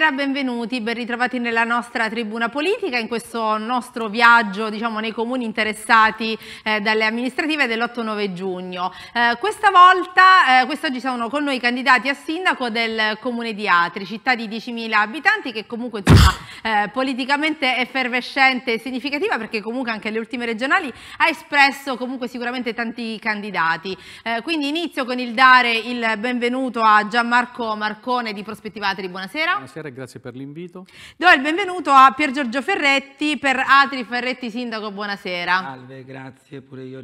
Buonasera, benvenuti, ben ritrovati nella nostra tribuna politica in questo nostro viaggio diciamo, nei comuni interessati eh, dalle amministrative dell'8-9 giugno. Eh, questa volta, eh, quest'oggi sono con noi i candidati a sindaco del comune di Atri, città di 10.000 abitanti che comunque insomma, eh, politicamente effervescente e significativa perché comunque anche le ultime regionali ha espresso comunque sicuramente tanti candidati. Eh, quindi inizio con il dare il benvenuto a Gianmarco Marcone di Prospettiva Atri, buonasera. Buonasera, e grazie per l'invito. Do il benvenuto a Pier Giorgio Ferretti per Atri Ferretti Sindaco, buonasera. Salve, grazie, pure io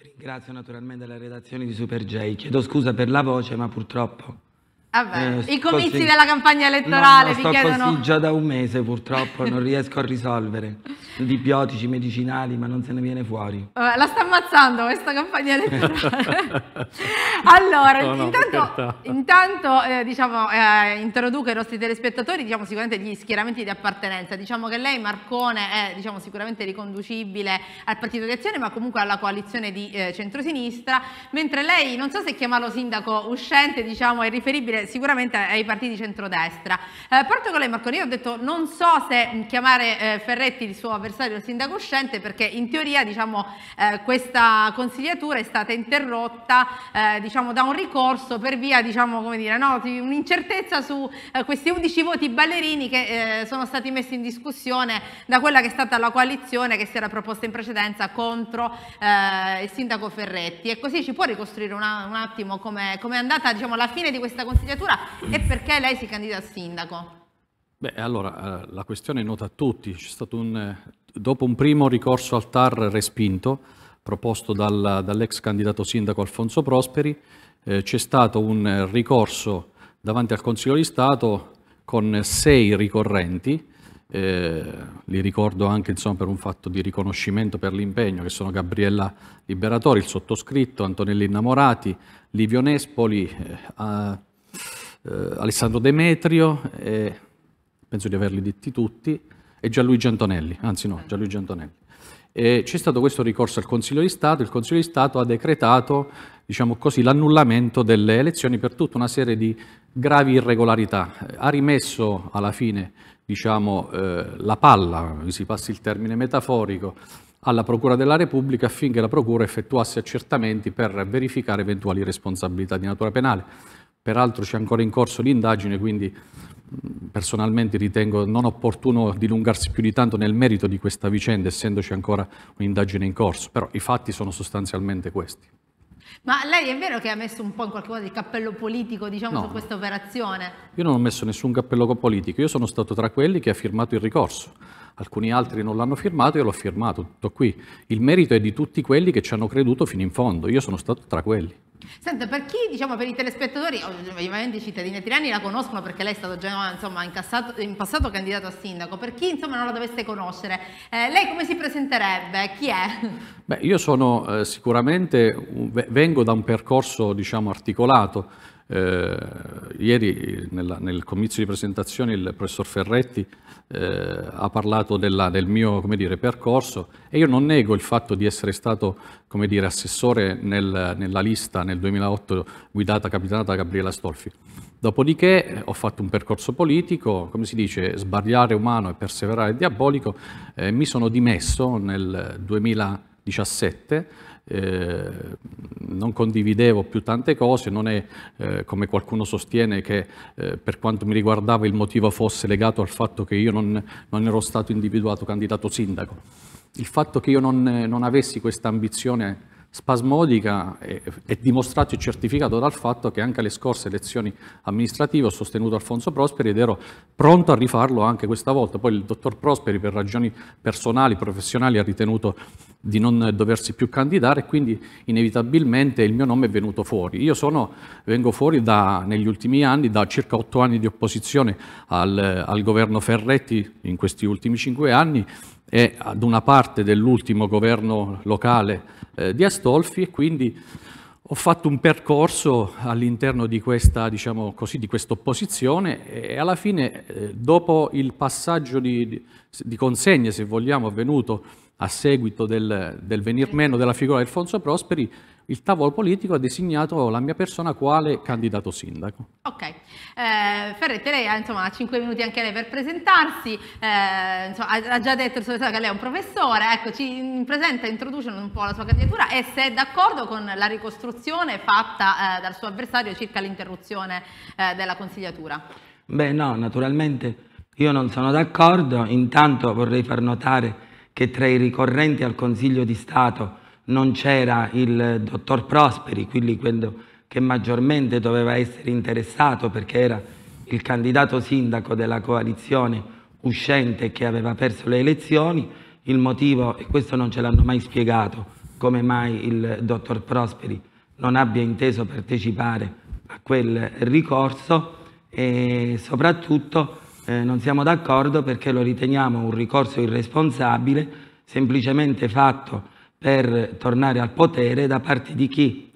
ringrazio naturalmente la redazione di Super J. Chiedo scusa per la voce, ma purtroppo Vabbè, eh, i comizi così. della campagna elettorale no, no, sto chiedono... così già da un mese purtroppo, non riesco a risolvere. Antibiotici, medicinali, ma non se ne viene fuori. Vabbè, eh, la sta ammazzando questa campagna elettorale. allora, no, intanto, intanto eh, diciamo, eh, introduco ai nostri telespettatori diciamo, sicuramente gli schieramenti di appartenenza. Diciamo che lei, Marcone, è diciamo, sicuramente riconducibile al Partito di Azione, ma comunque alla coalizione di eh, centrosinistra, mentre lei, non so se chiamarlo sindaco uscente, diciamo, è riferibile sicuramente ai partiti centrodestra. Eh, con lei Marconi, io ho detto non so se mm, chiamare eh, Ferretti il suo avversario il sindaco uscente perché in teoria diciamo, eh, questa consigliatura è stata interrotta eh, diciamo, da un ricorso per via diciamo, come dire, no, di un'incertezza su eh, questi 11 voti ballerini che eh, sono stati messi in discussione da quella che è stata la coalizione che si era proposta in precedenza contro il sindaco Ferretti e così ci può ricostruire una, un attimo come è andata diciamo, la fine di questa consigliatura candidatura e perché lei si candida a sindaco? Beh, allora, eh, la questione è nota a tutti. C'è stato Un, eh, dopo un primo ricorso al TAR respinto, proposto dal, dall'ex candidato sindaco Alfonso Prosperi, eh, c'è stato un ricorso davanti al Consiglio di Stato con sei ricorrenti, eh, li ricordo anche insomma, per un fatto di riconoscimento per l'impegno, che sono Gabriella Liberatori, il sottoscritto, Antonelli Innamorati, Livio Nespoli, eh, eh, Alessandro Demetrio, e, penso di averli detti tutti, e Gianluigi Antonelli, anzi no, Gianluigi Antonelli. E c'è stato questo ricorso al Consiglio di Stato, il Consiglio di Stato ha decretato diciamo così, l'annullamento delle elezioni per tutta una serie di gravi irregolarità. Eh, ha rimesso alla fine diciamo, eh, la palla, si passi il termine metaforico, alla Procura della Repubblica affinché la Procura effettuasse accertamenti per verificare eventuali responsabilità di natura penale. Peraltro c'è ancora in corso l'indagine, quindi personalmente ritengo non opportuno dilungarsi più di tanto nel merito di questa vicenda, essendoci ancora un'indagine in corso, però i fatti sono sostanzialmente questi. Ma lei è vero che ha messo un po' in qualche modo il cappello politico diciamo, no, su questa operazione? Io non ho messo nessun cappello politico, io sono stato tra quelli che ha firmato il ricorso. Alcuni altri non l'hanno firmato, io l'ho firmato, tutto qui. Il merito è di tutti quelli che ci hanno creduto fino in fondo, io sono stato tra quelli. Senta, per chi, diciamo, per i telespettatori, ovviamente i cittadini tirani la conoscono perché lei è stato già insomma, in, cassato, in passato candidato a sindaco, per chi insomma, non la dovesse conoscere, eh, lei come si presenterebbe? Chi è? Beh, io sono eh, sicuramente, vengo da un percorso diciamo, articolato, eh, ieri nella, nel comizio di presentazione il professor Ferretti eh, ha parlato della, del mio dire, percorso e io non nego il fatto di essere stato dire, assessore nel, nella lista nel 2008 guidata, capitanata da Gabriela Stolfi. Dopodiché eh, ho fatto un percorso politico, come si dice, sbagliare umano e perseverare diabolico, eh, mi sono dimesso nel 2017 Ehm, non condividevo più tante cose, non è eh, come qualcuno sostiene che eh, per quanto mi riguardava il motivo fosse legato al fatto che io non, non ero stato individuato candidato sindaco. Il fatto che io non, non avessi questa ambizione spasmodica è, è, dimostrato e certificato dal fatto che anche alle scorse elezioni amministrative ho sostenuto Alfonso Prosperi ed ero pronto a rifarlo anche questa volta. Poi il dottor Prosperi per ragioni personali, professionali ha ritenuto di non doversi più candidare, quindi inevitabilmente il mio nome è venuto fuori. Io sono, vengo fuori da, negli ultimi anni, da circa otto anni di opposizione al, al governo Ferretti in questi ultimi cinque anni e ad una parte dell'ultimo governo locale eh, di Astolfi e quindi ho fatto un percorso all'interno di questa, diciamo così, di opposizione e alla fine, eh, dopo il passaggio di, di, di consegna, se vogliamo, avvenuto a seguito del, del venir meno della figura di Alfonso Prosperi, il tavolo politico ha designato la mia persona quale candidato sindaco. Ok, eh, Ferretti, lei insomma, ha 5 minuti anche lei per presentarsi, eh, insomma, ha già detto che lei è un professore, ecco, ci presenta e introduce un po' la sua candidatura e se è d'accordo con la ricostruzione fatta eh, dal suo avversario circa l'interruzione eh, della consigliatura. Beh no, naturalmente io non sono d'accordo, intanto vorrei far notare che tra i ricorrenti al Consiglio di Stato non c'era il dottor Prosperi, quindi quello che maggiormente doveva essere interessato perché era il candidato sindaco della coalizione uscente che aveva perso le elezioni, il motivo, e questo non ce l'hanno mai spiegato, come mai il dottor Prosperi non abbia inteso partecipare a quel ricorso e soprattutto eh, non siamo d'accordo perché lo riteniamo un ricorso irresponsabile, semplicemente fatto per tornare al potere da parte di chi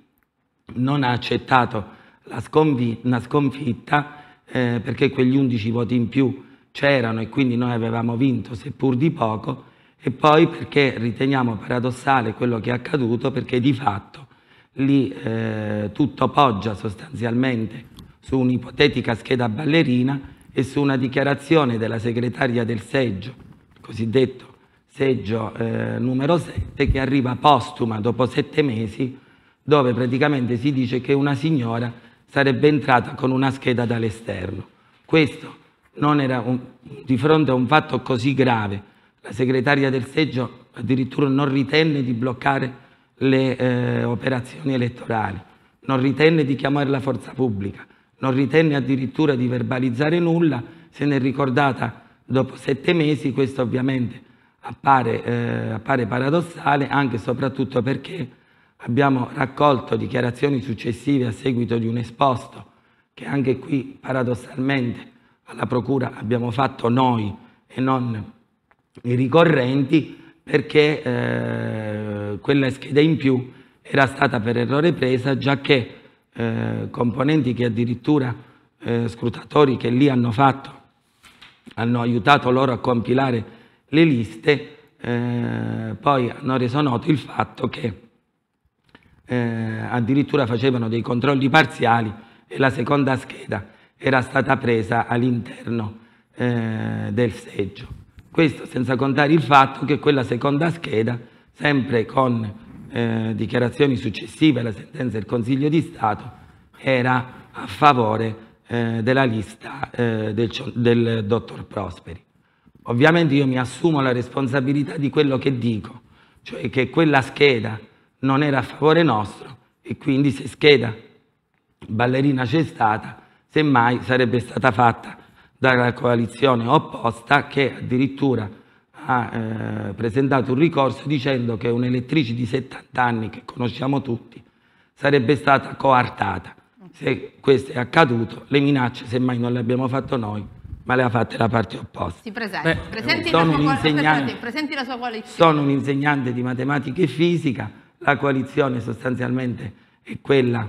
non ha accettato la sconfitta, sconfitta eh, perché quegli 11 voti in più c'erano e quindi noi avevamo vinto seppur di poco e poi perché riteniamo paradossale quello che è accaduto perché di fatto lì eh, tutto poggia sostanzialmente su un'ipotetica scheda ballerina e su una dichiarazione della segretaria del seggio, cosiddetto seggio eh, numero 7, che arriva postuma dopo sette mesi, dove praticamente si dice che una signora sarebbe entrata con una scheda dall'esterno. Questo non era un, di fronte a un fatto così grave. La segretaria del seggio addirittura non ritenne di bloccare le eh, operazioni elettorali, non ritenne di chiamare la forza pubblica, non ritenne addirittura di verbalizzare nulla, se ne è ricordata dopo sette mesi, questo ovviamente appare, eh, appare paradossale anche e soprattutto perché abbiamo raccolto dichiarazioni successive a seguito di un esposto che anche qui paradossalmente alla Procura abbiamo fatto noi e non i ricorrenti perché eh, quella scheda in più era stata per errore presa già che eh, componenti che addirittura eh, scrutatori che lì hanno fatto, hanno aiutato loro a compilare le liste, eh, poi hanno reso noto il fatto che eh, addirittura facevano dei controlli parziali e la seconda scheda era stata presa all'interno eh, del seggio. Questo senza contare il fatto che quella seconda scheda, sempre con eh, dichiarazioni successive alla sentenza del Consiglio di Stato era a favore eh, della lista eh, del, del dottor Prosperi. Ovviamente io mi assumo la responsabilità di quello che dico, cioè che quella scheda non era a favore nostro e quindi se scheda ballerina c'è stata, semmai sarebbe stata fatta dalla coalizione opposta che addirittura ha eh, presentato un ricorso dicendo che un'elettrice di 70 anni, che conosciamo tutti, sarebbe stata coartata. Se questo è accaduto, le minacce semmai non le abbiamo fatto noi, ma le ha fatte la parte opposta. Si presenta, Beh, presenti, la qual... presenti, la sua coalizione. Sono un insegnante di matematica e fisica, la coalizione sostanzialmente è quella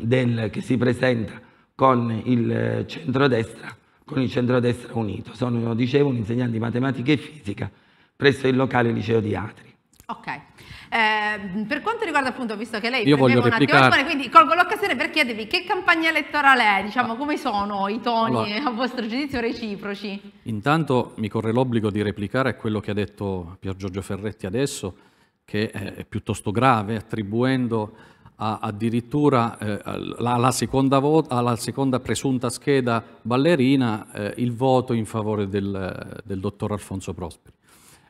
del, che si presenta con il eh, centrodestra con il centrodestra unito. Sono, dicevo, un insegnante di matematica e fisica presso il locale liceo di Atri. Ok, eh, per quanto riguarda appunto, visto che lei Io voglio un replicare... attimo quindi colgo l'occasione per chiedervi che campagna elettorale è, diciamo, ah. come sono i toni allora, a vostro giudizio reciproci? Intanto mi corre l'obbligo di replicare quello che ha detto Pier Giorgio Ferretti adesso, che è piuttosto grave, attribuendo ha addirittura eh, alla, seconda alla, seconda presunta scheda ballerina eh, il voto in favore del, del dottor Alfonso Prosperi.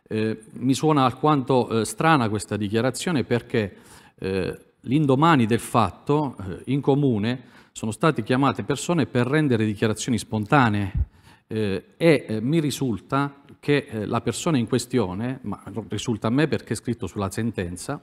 Eh, mi suona alquanto eh, strana questa dichiarazione perché eh, l'indomani del fatto eh, in comune sono state chiamate persone per rendere dichiarazioni spontanee e mi risulta che la persona in questione, ma risulta a me perché è scritto sulla sentenza,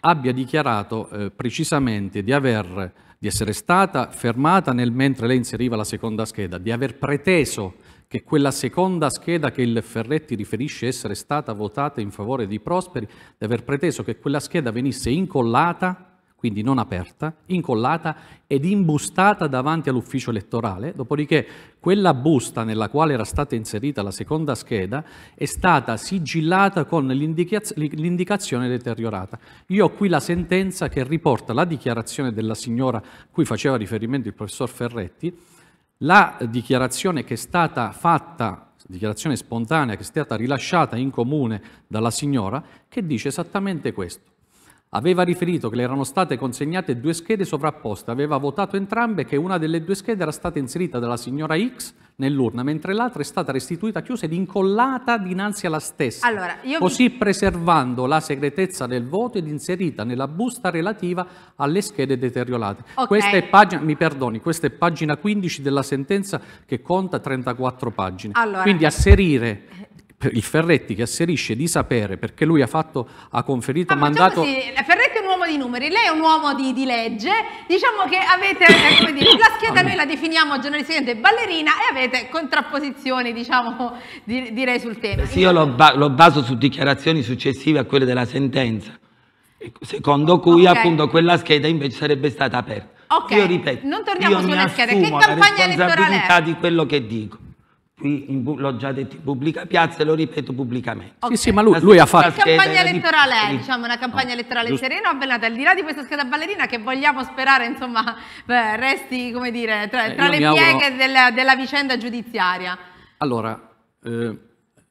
abbia dichiarato eh, precisamente di, aver, di essere stata fermata nel mentre lei inseriva la seconda scheda, di aver preteso che quella seconda scheda che il Ferretti riferisce essere stata votata in favore di Prosperi, di aver preteso che quella scheda venisse incollata quindi non aperta, incollata ed imbustata davanti all'ufficio elettorale, dopodiché quella busta nella quale era stata inserita la seconda scheda è stata sigillata con l'indicazione deteriorata. Io ho qui la sentenza che riporta la dichiarazione della signora cui faceva riferimento il professor Ferretti, la dichiarazione che è stata fatta dichiarazione spontanea che è stata rilasciata in comune dalla signora, che dice esattamente questo. Aveva riferito che le erano state consegnate due schede sovrapposte, aveva votato entrambe e che una delle due schede era stata inserita dalla signora X nell'urna, mentre l'altra è stata restituita chiusa ed incollata dinanzi alla stessa, allora, così mi... preservando la segretezza del voto ed inserita nella busta relativa alle schede deteriorate. Okay. Questa è pagina, mi perdoni, questa è pagina 15 della sentenza che conta 34 pagine. Allora... Quindi asserire il Ferretti che asserisce di sapere perché lui ha, fatto, ha conferito ah, diciamo mandato... Così, Ferretti è un uomo di numeri, lei è un uomo di, di legge, diciamo che avete, eh, come dire, la scheda noi la definiamo giornalisticamente ballerina e avete contrapposizioni, diciamo, di, direi sul tema. Sì, io lo, ba baso su dichiarazioni successive a quelle della sentenza secondo cui okay. appunto quella scheda invece sarebbe stata aperta. Okay. Io ripeto, non torniamo sulle schede, che campagna elettorale è? di quello che dico qui in, l'ho già detto in pubblica piazza e lo ripeto pubblicamente. Okay. Sì, sì, ma lui, lui ha fatto... Una campagna elettorale, di... diciamo, una campagna no, elettorale giusto. serena, avvenata al di là di questa scheda ballerina che vogliamo sperare, insomma, beh, resti, come dire, tra, eh, tra eh, le pieghe auguro... della, della, vicenda giudiziaria. Allora, eh,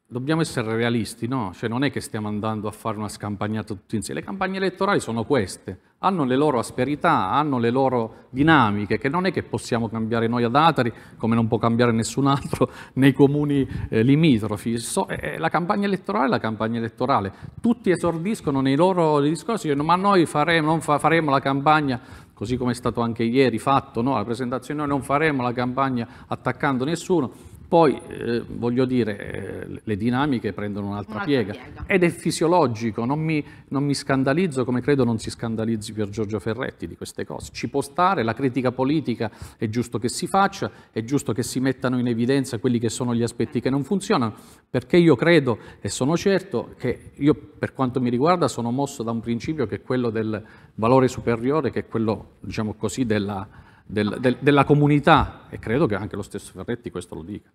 dobbiamo essere realisti, no? Cioè non è che stiamo andando a fare una scampagnata tutti insieme, le campagne elettorali sono queste hanno le loro asperità, hanno le loro dinamiche, che non è che possiamo cambiare noi ad Atari come non può cambiare nessun altro nei comuni eh, limitrofi. So, eh, eh, la campagna elettorale è la campagna elettorale. Tutti esordiscono nei loro discorsi, dicono ma noi faremo, non fa, faremo la campagna così come è stato anche ieri fatto, no? la presentazione noi non faremo la campagna attaccando nessuno. Poi, eh, voglio dire, eh, le dinamiche prendono un'altra, un piega. piega. ed è fisiologico, non mi, non mi, scandalizzo come credo non si scandalizzi Pier Giorgio Ferretti di queste cose. Ci può stare, la critica politica è giusto che si faccia, è giusto che si mettano in evidenza quelli che sono gli aspetti che non funzionano, perché io credo e sono certo che io per quanto mi riguarda sono mosso da un principio che è quello del valore superiore, che è quello, diciamo così, della del, del, della comunità e credo che anche lo stesso Ferretti questo lo dica.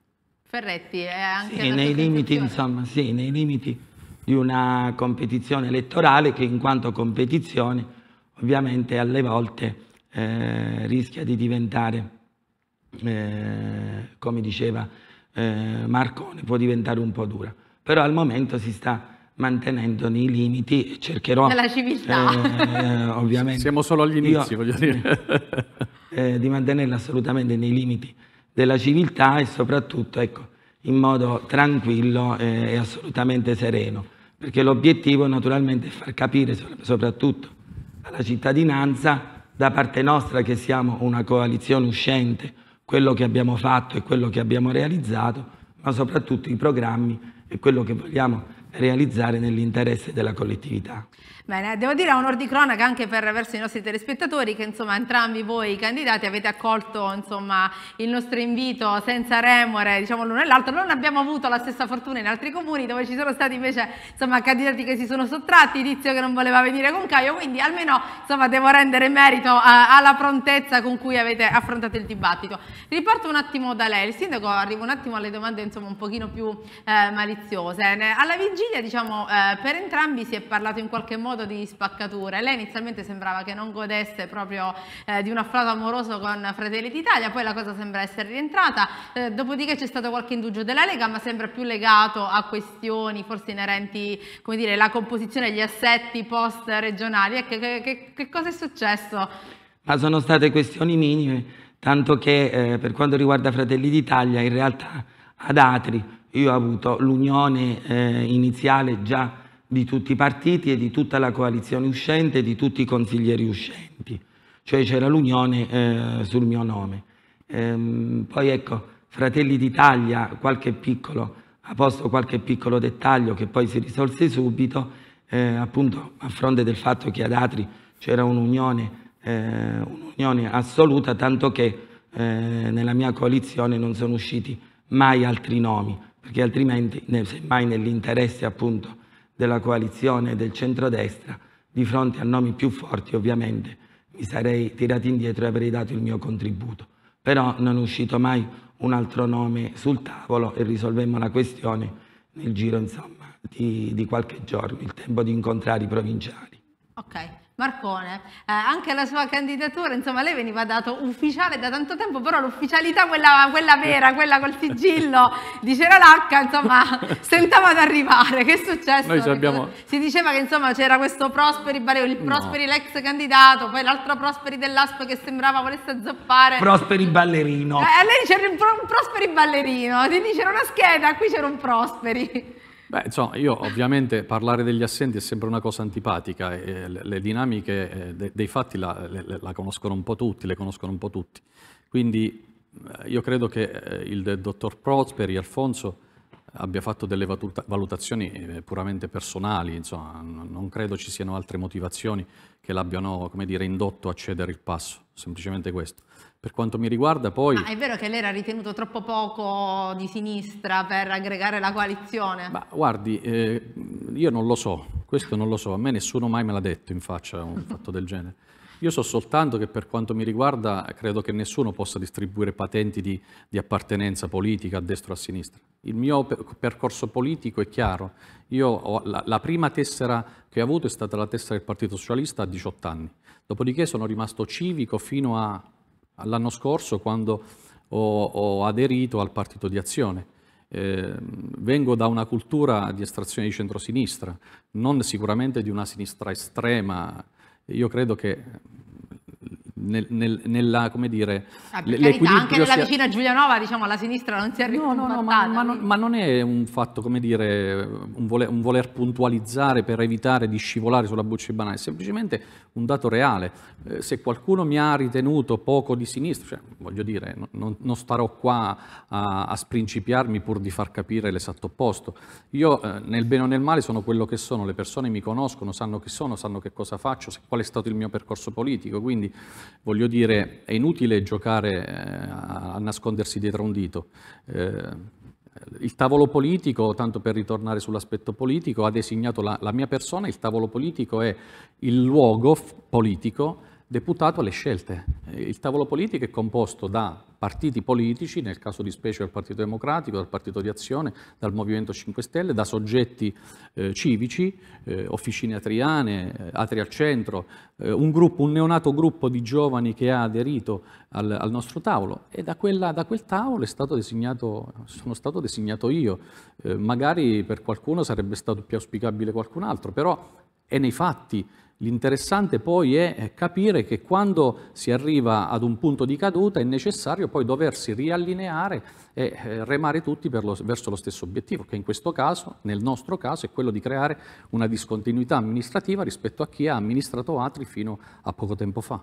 Ferretti è anche... Sì, nei limiti, insomma, sì, nei limiti di una competizione elettorale che in quanto competizione ovviamente alle volte eh, rischia di diventare, eh, come diceva eh, Marcone, può diventare un po' dura. Però al momento si sta mantenendo nei limiti e cercherò... Nella civiltà. Eh, eh, ovviamente. Siamo solo agli inizi, io, voglio dire eh, di mantenerla assolutamente nei limiti della civiltà e soprattutto ecco, in modo tranquillo e assolutamente sereno, perché l'obiettivo naturalmente è far capire soprattutto alla cittadinanza da parte nostra che siamo una coalizione uscente, quello che abbiamo fatto e quello che abbiamo realizzato, ma soprattutto i programmi e quello che vogliamo realizzare nell'interesse della collettività. Bene, devo dire a onor di cronaca anche per, verso i nostri telespettatori che insomma entrambi voi candidati avete accolto insomma, il nostro invito senza remore diciamo l'uno e l'altro, non abbiamo avuto la stessa fortuna in altri comuni dove ci sono stati invece insomma, candidati che si sono sottratti, Tizio che non voleva venire con Caio, quindi almeno insomma, devo rendere merito a, alla prontezza con cui avete affrontato il dibattito. Riporto un attimo da lei, il sindaco arriva un attimo alle domande insomma, un pochino più eh, maliziose, alla vigilia diciamo eh, per entrambi si è parlato in qualche modo modo di spaccature. Lei inizialmente sembrava che non godesse proprio eh, di un afflato amoroso con Fratelli d'Italia, poi la cosa sembra essere rientrata, eh, dopodiché c'è stato qualche indugio della Lega, ma sembra più legato a questioni forse inerenti, come dire, alla composizione degli assetti post-regionali. Ecco, che, che, che cosa è successo? Ma sono state questioni minime, tanto che eh, per quanto riguarda Fratelli d'Italia, in realtà ad Atri io ho avuto l'unione eh, iniziale già di tutti i partiti e di tutta la coalizione uscente e di tutti i consiglieri uscenti, cioè c'era l'unione eh, sul mio nome. Ehm, poi ecco, Fratelli d'Italia, qualche piccolo, ha posto qualche piccolo dettaglio che poi si risolse subito, eh, appunto a fronte del fatto che ad Atri c'era un'unione, eh, un assoluta, tanto che eh, nella mia coalizione non sono usciti mai altri nomi, perché altrimenti, semmai nell'interesse appunto della coalizione del centrodestra, di fronte a nomi più forti ovviamente mi sarei tirato indietro e avrei dato il mio contributo. Però non è uscito mai un altro nome sul tavolo e risolvemmo la questione nel giro insomma, di, di qualche giorno, il tempo di incontrare i provinciali. Okay. Marcone, eh, anche la sua candidatura, insomma lei veniva dato ufficiale da tanto tempo, però l'ufficialità, quella, quella vera, quella col sigillo di Ceralacca, insomma, stentava ad arrivare. Che è successo? Abbiamo... Si diceva che insomma c'era questo Prosperi, il Prosperi no. l'ex candidato, poi l'altro Prosperi dell'Asp che sembrava volesse azzoppare. Prosperi ballerino. Eh, lei c'era un, pro, un Prosperi ballerino, ti dice c'era una scheda, qui c'era un Prosperi. Beh, insomma, io ovviamente parlare degli assenti è sempre una cosa antipatica, eh, le, le, dinamiche eh, dei fatti la, le, la, conoscono un po' tutti, le conoscono un po' tutti. Quindi eh, io credo che eh, il dottor Prosperi, Alfonso, abbia fatto delle valutazioni puramente personali, insomma, non credo ci siano altre motivazioni che l'abbiano, come dire, indotto a cedere il passo, semplicemente questo. Per quanto mi riguarda poi... Ma ah, è vero che lei era ritenuto troppo poco di sinistra per aggregare la coalizione? Ma guardi, eh, io non lo so, questo non lo so, a me nessuno mai me l'ha detto in faccia un fatto del genere. Io so soltanto che per quanto mi riguarda credo che nessuno possa distribuire patenti di, di appartenenza politica a destra o a sinistra. Il mio percorso politico è chiaro. Io Ho, la, la prima tessera che ho avuto è stata la tessera del Partito Socialista a 18 anni. Dopodiché sono rimasto civico fino a l'anno scorso quando ho, ho, aderito al partito di azione. Eh, vengo da una cultura di estrazione di centrosinistra, non sicuramente di una sinistra estrema. Io credo che nel, nel, nella, come dire, ah, l'equilibrio anche nella sia... vicina Giulianova, diciamo, alla sinistra non si arriva no, no, no, ma, ma, non, ma, non, è un fatto, come dire, un voler, un voler, puntualizzare per evitare di scivolare sulla buccia banale, è semplicemente un dato reale. Eh, se qualcuno mi ha ritenuto poco di sinistra, cioè, voglio dire, non, non starò qua a, a, sprincipiarmi pur di far capire l'esatto opposto. Io eh, nel bene o nel male sono quello che sono, le persone mi conoscono, sanno chi sono, sanno che cosa faccio, qual è stato il mio percorso politico, quindi voglio dire, è inutile giocare eh, a nascondersi dietro un dito. Eh, il tavolo politico, tanto per ritornare sull'aspetto politico, ha designato la, la mia persona, il tavolo politico è il luogo politico deputato alle scelte. Eh, il tavolo politico è composto da partiti politici, nel caso di specie dal Partito Democratico, dal Partito di Azione, dal Movimento 5 Stelle, da soggetti eh, civici, eh, officine atriane, eh, atri al centro, eh, un, gruppo, un, neonato gruppo di giovani che ha aderito al, al nostro tavolo e da, quella, da quel tavolo stato sono stato designato io. Eh, magari per qualcuno sarebbe stato più auspicabile qualcun altro, però e nei fatti. L'interessante poi è capire che quando si arriva ad un punto di caduta è necessario poi doversi riallineare e eh, remare tutti lo, verso lo stesso obiettivo, che in questo caso, nel nostro caso, è quello di creare una discontinuità amministrativa rispetto a chi ha amministrato Atri fino a poco tempo fa.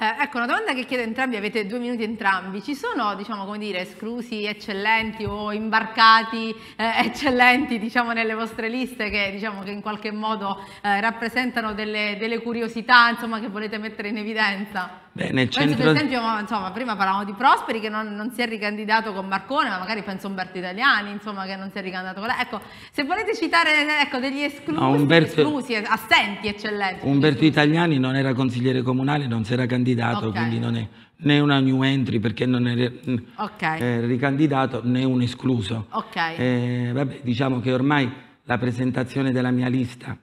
Eh, ecco, una domanda che chiedo entrambi, avete due minuti entrambi, ci sono, diciamo, come dire, esclusi eccellenti o imbarcati eh, eccellenti, diciamo, nelle vostre liste che, diciamo, che in qualche modo eh, rappresentano delle, delle curiosità, insomma, che volete mettere in evidenza? Beh, nel penso per esempio, insomma, prima parlavamo di Prosperi che non, non, si è ricandidato con Marcone, ma magari penso a Umberto Italiani, insomma, che non si è ricandidato con lei. Ecco, se volete citare ecco, degli esclusi, no, Umberto... esclusi, assenti, eccellenti. Umberto Italiani non era consigliere comunale, non si era candidato, okay. quindi non è né una new entry perché non è okay. eh, ricandidato né un escluso. Okay. Eh, vabbè, diciamo che ormai la presentazione della mia lista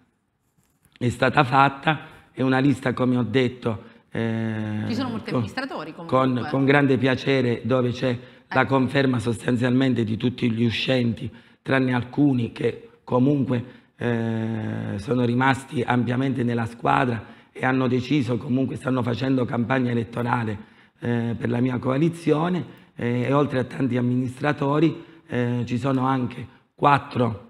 è stata fatta, è una lista, come ho detto, eh, Ci sono molti con, amministratori comunque. Con, con, grande piacere dove c'è la ecco. conferma sostanzialmente di tutti gli uscenti, tranne alcuni che comunque eh, sono rimasti ampiamente nella squadra e hanno deciso, comunque stanno facendo campagna elettorale eh, per la mia coalizione eh, e oltre a tanti amministratori eh, ci sono anche quattro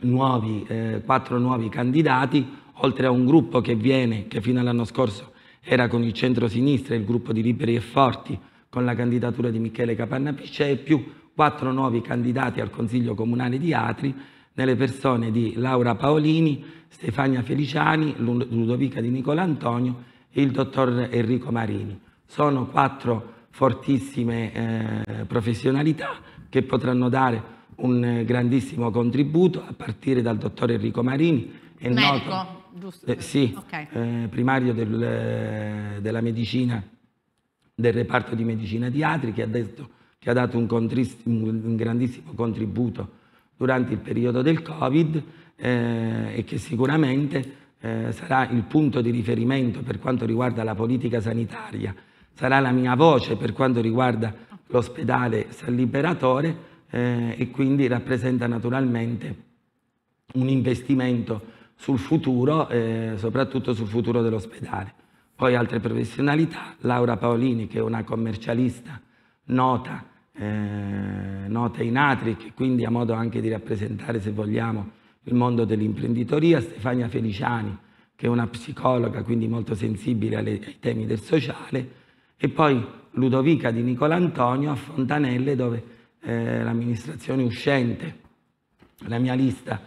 nuovi, quattro nuovi candidati, oltre a un gruppo che viene, che fino all'anno scorso era con il centro-sinistra, il gruppo di Liberi e Forti, con la candidatura di Michele Capanna Capannapicè, più quattro nuovi candidati al Consiglio Comunale di Atri, nelle persone di Laura Paolini, Stefania Feliciani, Ludovica Di Nicola Antonio e il dottor Enrico Marini. Sono quattro fortissime eh, professionalità che potranno dare un grandissimo contributo a partire dal dottor Enrico Marini. È medico. Noto, giusto? Eh, sì, okay. eh, primario del, della medicina, del reparto di medicina teatri, che ha, detto, che ha dato un, un, grandissimo contributo durante il periodo del Covid eh, e che sicuramente eh, sarà il punto di riferimento per quanto riguarda la politica sanitaria, sarà la mia voce per quanto riguarda l'ospedale San Liberatore eh, e quindi rappresenta naturalmente un investimento sul futuro e eh, soprattutto sul futuro dell'ospedale. Poi altre professionalità, Laura Paolini che è una commercialista nota, eh, nota in Atric, quindi ha modo anche di rappresentare se vogliamo il mondo dell'imprenditoria, Stefania Feliciani che è una psicologa quindi molto sensibile alle, ai temi del sociale e poi Ludovica di Nicolantonio a Fontanelle dove eh, l'amministrazione uscente, la mia lista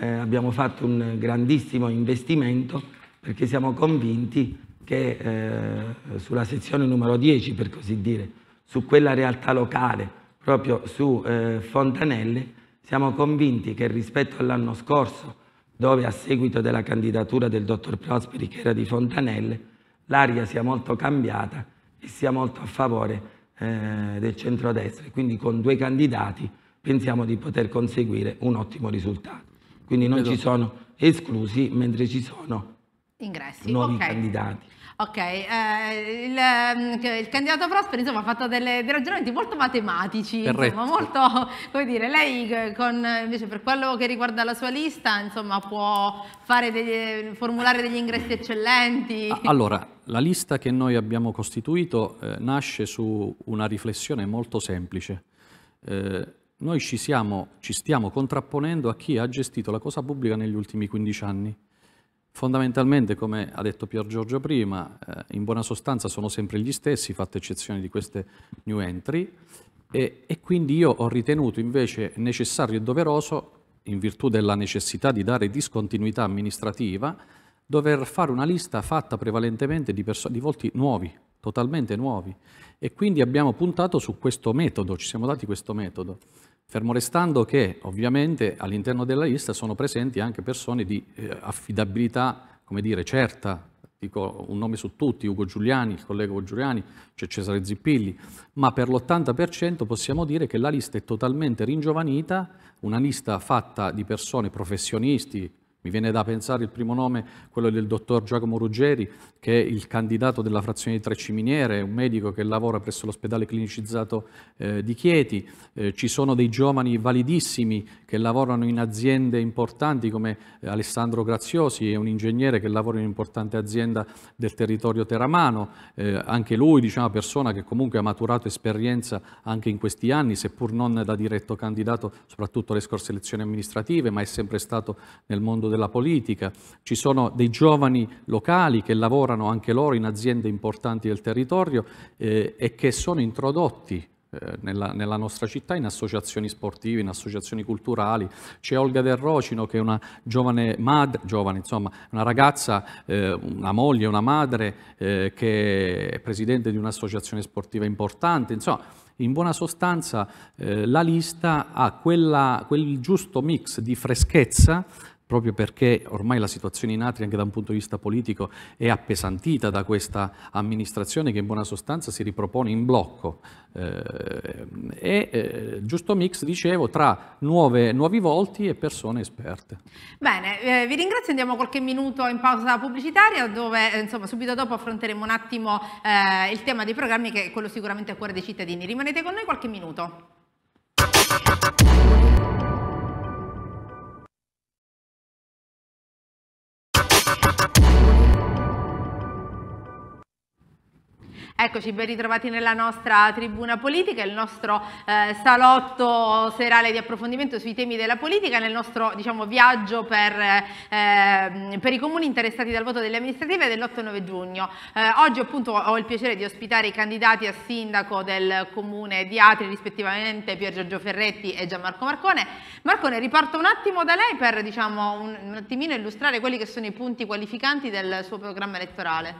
eh, abbiamo fatto un grandissimo investimento perché siamo convinti che eh, sulla sezione numero 10, per così dire, su quella realtà locale, proprio su eh, Fontanelle, siamo convinti che rispetto all'anno scorso, dove a seguito della candidatura del dottor Prosperi, che era di Fontanelle, l'aria sia molto cambiata e sia molto a favore eh, del centrodestra. e Quindi con due candidati pensiamo di poter conseguire un ottimo risultato quindi non ci esatto. sono esclusi, mentre ci sono Ingressi. nuovi okay. candidati. Ok, eh, il, mm, il, candidato Prosper insomma, ha fatto delle, dei ragionamenti molto matematici, insomma, molto, come dire, lei eh, con, invece per quello che riguarda la sua lista insomma, può degli, formulare degli ingressi eccellenti. Allora, la lista che noi abbiamo costituito eh, nasce su una riflessione molto semplice. Eh, noi ci, siamo, ci stiamo contrapponendo a chi ha gestito la cosa pubblica negli ultimi 15 anni. Fondamentalmente, come ha detto Pier Giorgio prima, eh, in buona sostanza sono sempre gli stessi, fatta eccezione di queste new entry, e, e quindi io ho ritenuto invece necessario e doveroso, in virtù della necessità di dare discontinuità amministrativa, dover fare una lista fatta prevalentemente di, di volti nuovi, totalmente nuovi. E quindi abbiamo puntato su questo metodo, ci siamo dati questo metodo. Fermo restando che ovviamente all'interno della lista sono presenti anche persone di eh, affidabilità, come dire, certa, dico un nome su tutti, Ugo Giuliani, il collega Ugo Giuliani, c'è Cesare Zippilli, ma per l'80% possiamo dire che la lista è totalmente ringiovanita, una lista fatta di persone professionisti, mi viene da pensare il primo nome, quello del dottor Giacomo Ruggeri, che è il candidato della frazione di Treciminiere, un medico che lavora presso l'ospedale clinicizzato eh, di Chieti, eh, ci sono dei giovani validissimi che lavorano in aziende importanti come eh, Alessandro Graziosi, è un ingegnere che lavora in un'importante azienda del territorio teramano, eh, anche lui diciamo persona che comunque ha maturato esperienza anche in questi anni, seppur non da diretto candidato soprattutto alle scorse elezioni amministrative, ma è sempre stato nel mondo della politica. Ci sono dei giovani locali che lavorano lavorano anche loro in aziende importanti del territorio eh, e che sono introdotti eh, nella, nella, nostra città in associazioni sportive, in associazioni culturali. C'è Olga Del Rocino che è una giovane madre, giovane insomma, una ragazza, eh, una moglie, una madre eh, che è presidente di un'associazione sportiva importante, insomma in buona sostanza eh, la lista ha quella, quel giusto mix di freschezza proprio perché ormai la situazione in Atria anche da un punto di vista politico è appesantita da questa amministrazione che in buona sostanza si ripropone in blocco. Eh, è eh, giusto mix, dicevo, tra nuove, nuovi volti e persone esperte. Bene, eh, vi ringrazio, andiamo qualche minuto in pausa pubblicitaria dove eh, insomma, subito dopo affronteremo un attimo eh, il tema dei programmi che è quello sicuramente a cuore dei cittadini. Rimanete con noi qualche minuto. Eccoci, ben ritrovati nella nostra tribuna politica, il nostro eh, salotto serale di approfondimento sui temi della politica, nel nostro diciamo, viaggio per, eh, per, i comuni interessati dal voto delle amministrative dell'8-9 giugno. Eh, oggi appunto ho il piacere di ospitare i candidati a sindaco del comune di Atri, rispettivamente Pier Giorgio Ferretti e Gianmarco Marcone. Marcone, riparto un attimo da lei per diciamo, un, un attimino illustrare quelli che sono i punti qualificanti del suo programma elettorale.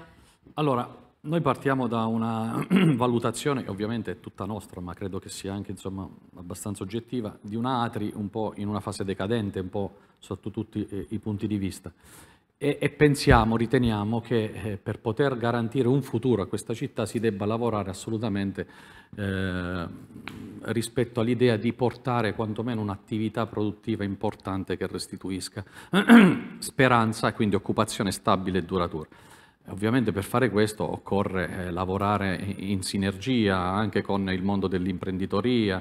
Allora, noi partiamo da una valutazione, che ovviamente è tutta nostra, ma credo che sia anche insomma, abbastanza oggettiva, di una Atri un po' in una fase decadente, un po' sotto tutti eh, i punti di vista. E, e pensiamo, riteniamo che eh, per poter garantire un futuro a questa città si debba lavorare assolutamente eh, rispetto all'idea di portare quantomeno un'attività produttiva importante che restituisca speranza, quindi occupazione stabile e duratura. Ovviamente per fare questo occorre eh, lavorare in sinergia anche con il mondo dell'imprenditoria.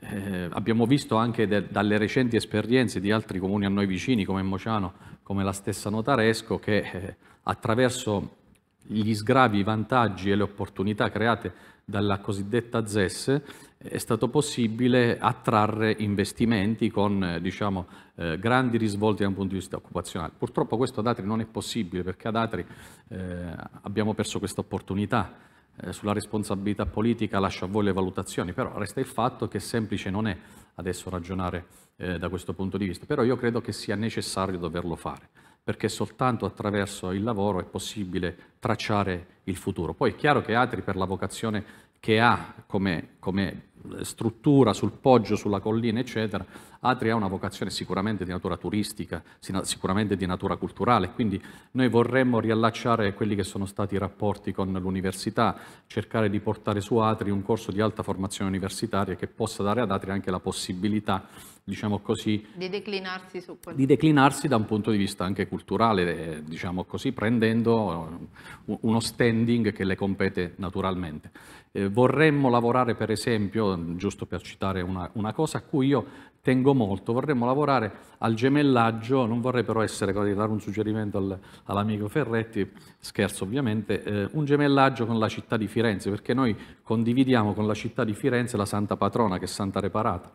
Eh, abbiamo visto anche de- dalle recenti esperienze di altri comuni a noi vicini come Mociano, come la stessa Notaresco, che eh, attraverso gli sgravi, i vantaggi e le opportunità create dalla cosiddetta ZES è stato possibile attrarre investimenti con eh, diciamo, eh, grandi risvolti da un punto di vista occupazionale. Purtroppo questo ad Atri non è possibile perché ad Atri eh, abbiamo perso questa opportunità. Eh, sulla responsabilità politica lascio a voi le valutazioni, però resta il fatto che semplice non è adesso ragionare eh, da questo punto di vista, però io credo che sia necessario doverlo fare perché soltanto attraverso il lavoro è possibile tracciare il futuro. Poi è chiaro che Atri per la vocazione che ha come, come struttura, sul poggio, sulla collina, eccetera, Atria ha una vocazione sicuramente di natura turistica, sicuramente di natura culturale, quindi noi vorremmo riallacciare quelli che sono stati i rapporti con l'università, cercare di portare su Atria un corso di alta formazione universitaria che possa dare ad Atria anche la possibilità, diciamo così, di declinarsi, quel... di declinarsi da un punto di vista anche culturale, eh, diciamo così, prendendo eh, uno standing che le compete naturalmente. Eh, vorremmo lavorare per esempio giusto per citare una, una, cosa a cui io tengo molto. Vorremmo lavorare al gemellaggio, non vorrei però essere, dare un suggerimento al, all'amico Ferretti, scherzo ovviamente, eh, un gemellaggio con la città di Firenze, perché noi condividiamo con la città di Firenze la Santa Patrona, che è Santa Reparata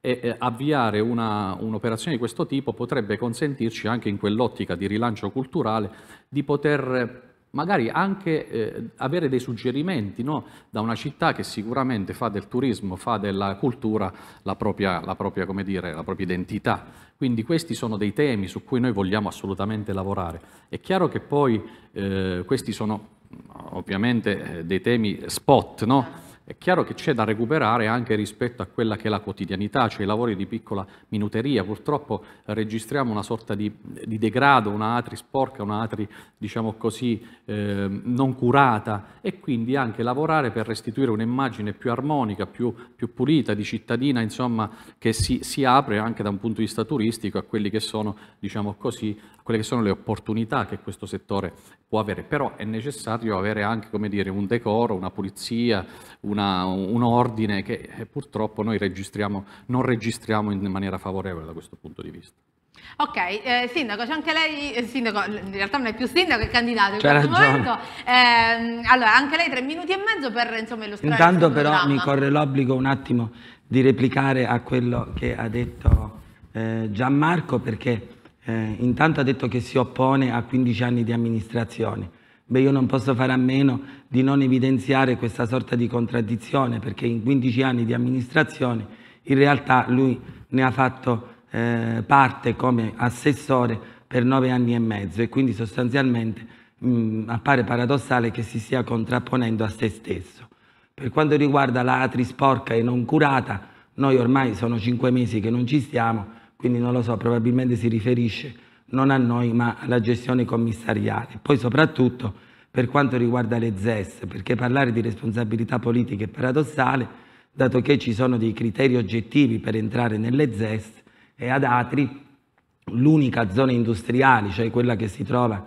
e eh, avviare una, un'operazione di questo tipo potrebbe consentirci anche in quell'ottica di rilancio culturale di poter magari anche eh, avere dei suggerimenti no? da una città che sicuramente fa del turismo, fa della cultura la propria, la propria, dire, la propria identità. Quindi questi sono dei temi su cui noi vogliamo assolutamente lavorare. È chiaro che poi eh, questi sono ovviamente eh, dei temi spot, no? è chiaro che c'è da recuperare anche rispetto a quella che è la quotidianità, cioè i lavori di piccola minuteria. Purtroppo eh, registriamo una sorta di, di degrado, una atri sporca, una atri, diciamo così, eh, non curata e quindi anche lavorare per restituire un'immagine più armonica, più, più, pulita, di cittadina, insomma, che si, si apre anche da un punto di vista turistico a quelli che sono, diciamo così, quelle che sono le opportunità che questo settore può avere, però è necessario avere anche dire, un decoro, una pulizia, una, un ordine che eh, purtroppo noi registriamo, non registriamo in maniera favorevole da questo punto di vista. Ok, eh, Sindaco, c'è anche lei, eh, Sindaco, in realtà non è più Sindaco, è candidato in questo momento. Eh, allora, anche lei tre minuti e mezzo per insomma, illustrare Intanto però programma. mi corre l'obbligo un attimo di replicare a quello che ha detto eh, Gianmarco perché eh, intanto ha detto che si oppone a 15 anni di amministrazione. Beh, io non posso fare a meno di non evidenziare questa sorta di contraddizione, perché in 15 anni di amministrazione in realtà lui ne ha fatto eh, parte come assessore per 9 anni e mezzo e quindi sostanzialmente mh, appare paradossale che si stia contrapponendo a se stesso. Per quanto riguarda la atri sporca e non curata, noi ormai sono 5 mesi che non ci stiamo, quindi non lo so, probabilmente si riferisce non a noi ma alla gestione commissariale. Poi soprattutto per quanto riguarda le ZES, perché parlare di responsabilità politica è paradossale, dato che ci sono dei criteri oggettivi per entrare nelle ZES e ad Atri l'unica zona industriale, cioè quella che si trova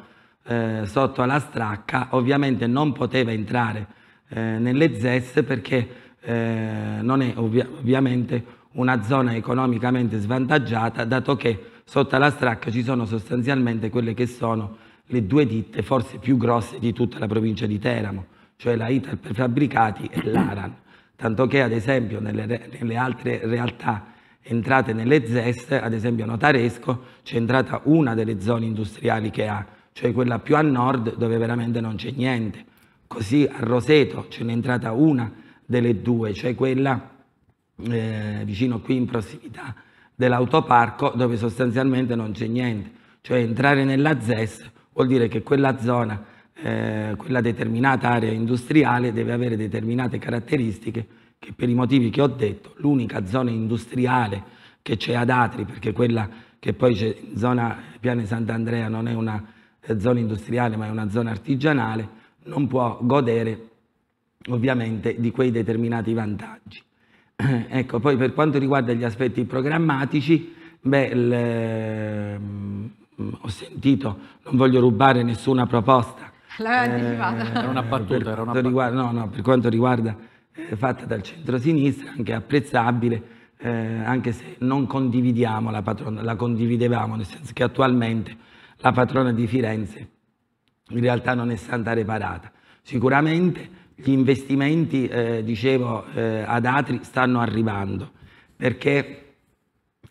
eh, sotto alla stracca, ovviamente non poteva entrare eh, nelle ZES perché eh, non è ovvia ovviamente una zona economicamente svantaggiata, dato che sotto alla stracca ci sono sostanzialmente quelle che sono le due ditte forse più grosse di tutta la provincia di Teramo, cioè la Ital per fabbricati e l'Aran, tanto che ad esempio nelle, nelle altre realtà entrate nelle ZES, ad esempio a Notaresco, c'è entrata una delle zone industriali che ha, cioè quella più a nord dove veramente non c'è niente. Così a Roseto ce n'è entrata una delle due, cioè quella eh, vicino qui in prossimità dell'autoparco dove sostanzialmente non c'è niente. Cioè entrare nella ZES vuol dire che quella zona, eh, quella determinata area industriale deve avere determinate caratteristiche che per i motivi che ho detto, l'unica zona industriale che c'è ad Atri, perché quella che poi c'è in zona Piane Sant'Andrea non è una eh, zona industriale ma è una zona artigianale, non può godere ovviamente di quei determinati vantaggi. ecco, poi per quanto riguarda gli aspetti programmatici, beh, le, mm, ho sentito, non voglio rubare nessuna proposta. Eh, era una battuta. era una battuta. Riguarda, no, no, per quanto riguarda, eh, fatta dal centro-sinistra, anche apprezzabile, eh, anche se non condividiamo la patrona, la condividevamo, nel senso che attualmente la patrona di Firenze in realtà non è stata reparata. Sicuramente gli investimenti, eh, dicevo, eh, ad Atri stanno arrivando perché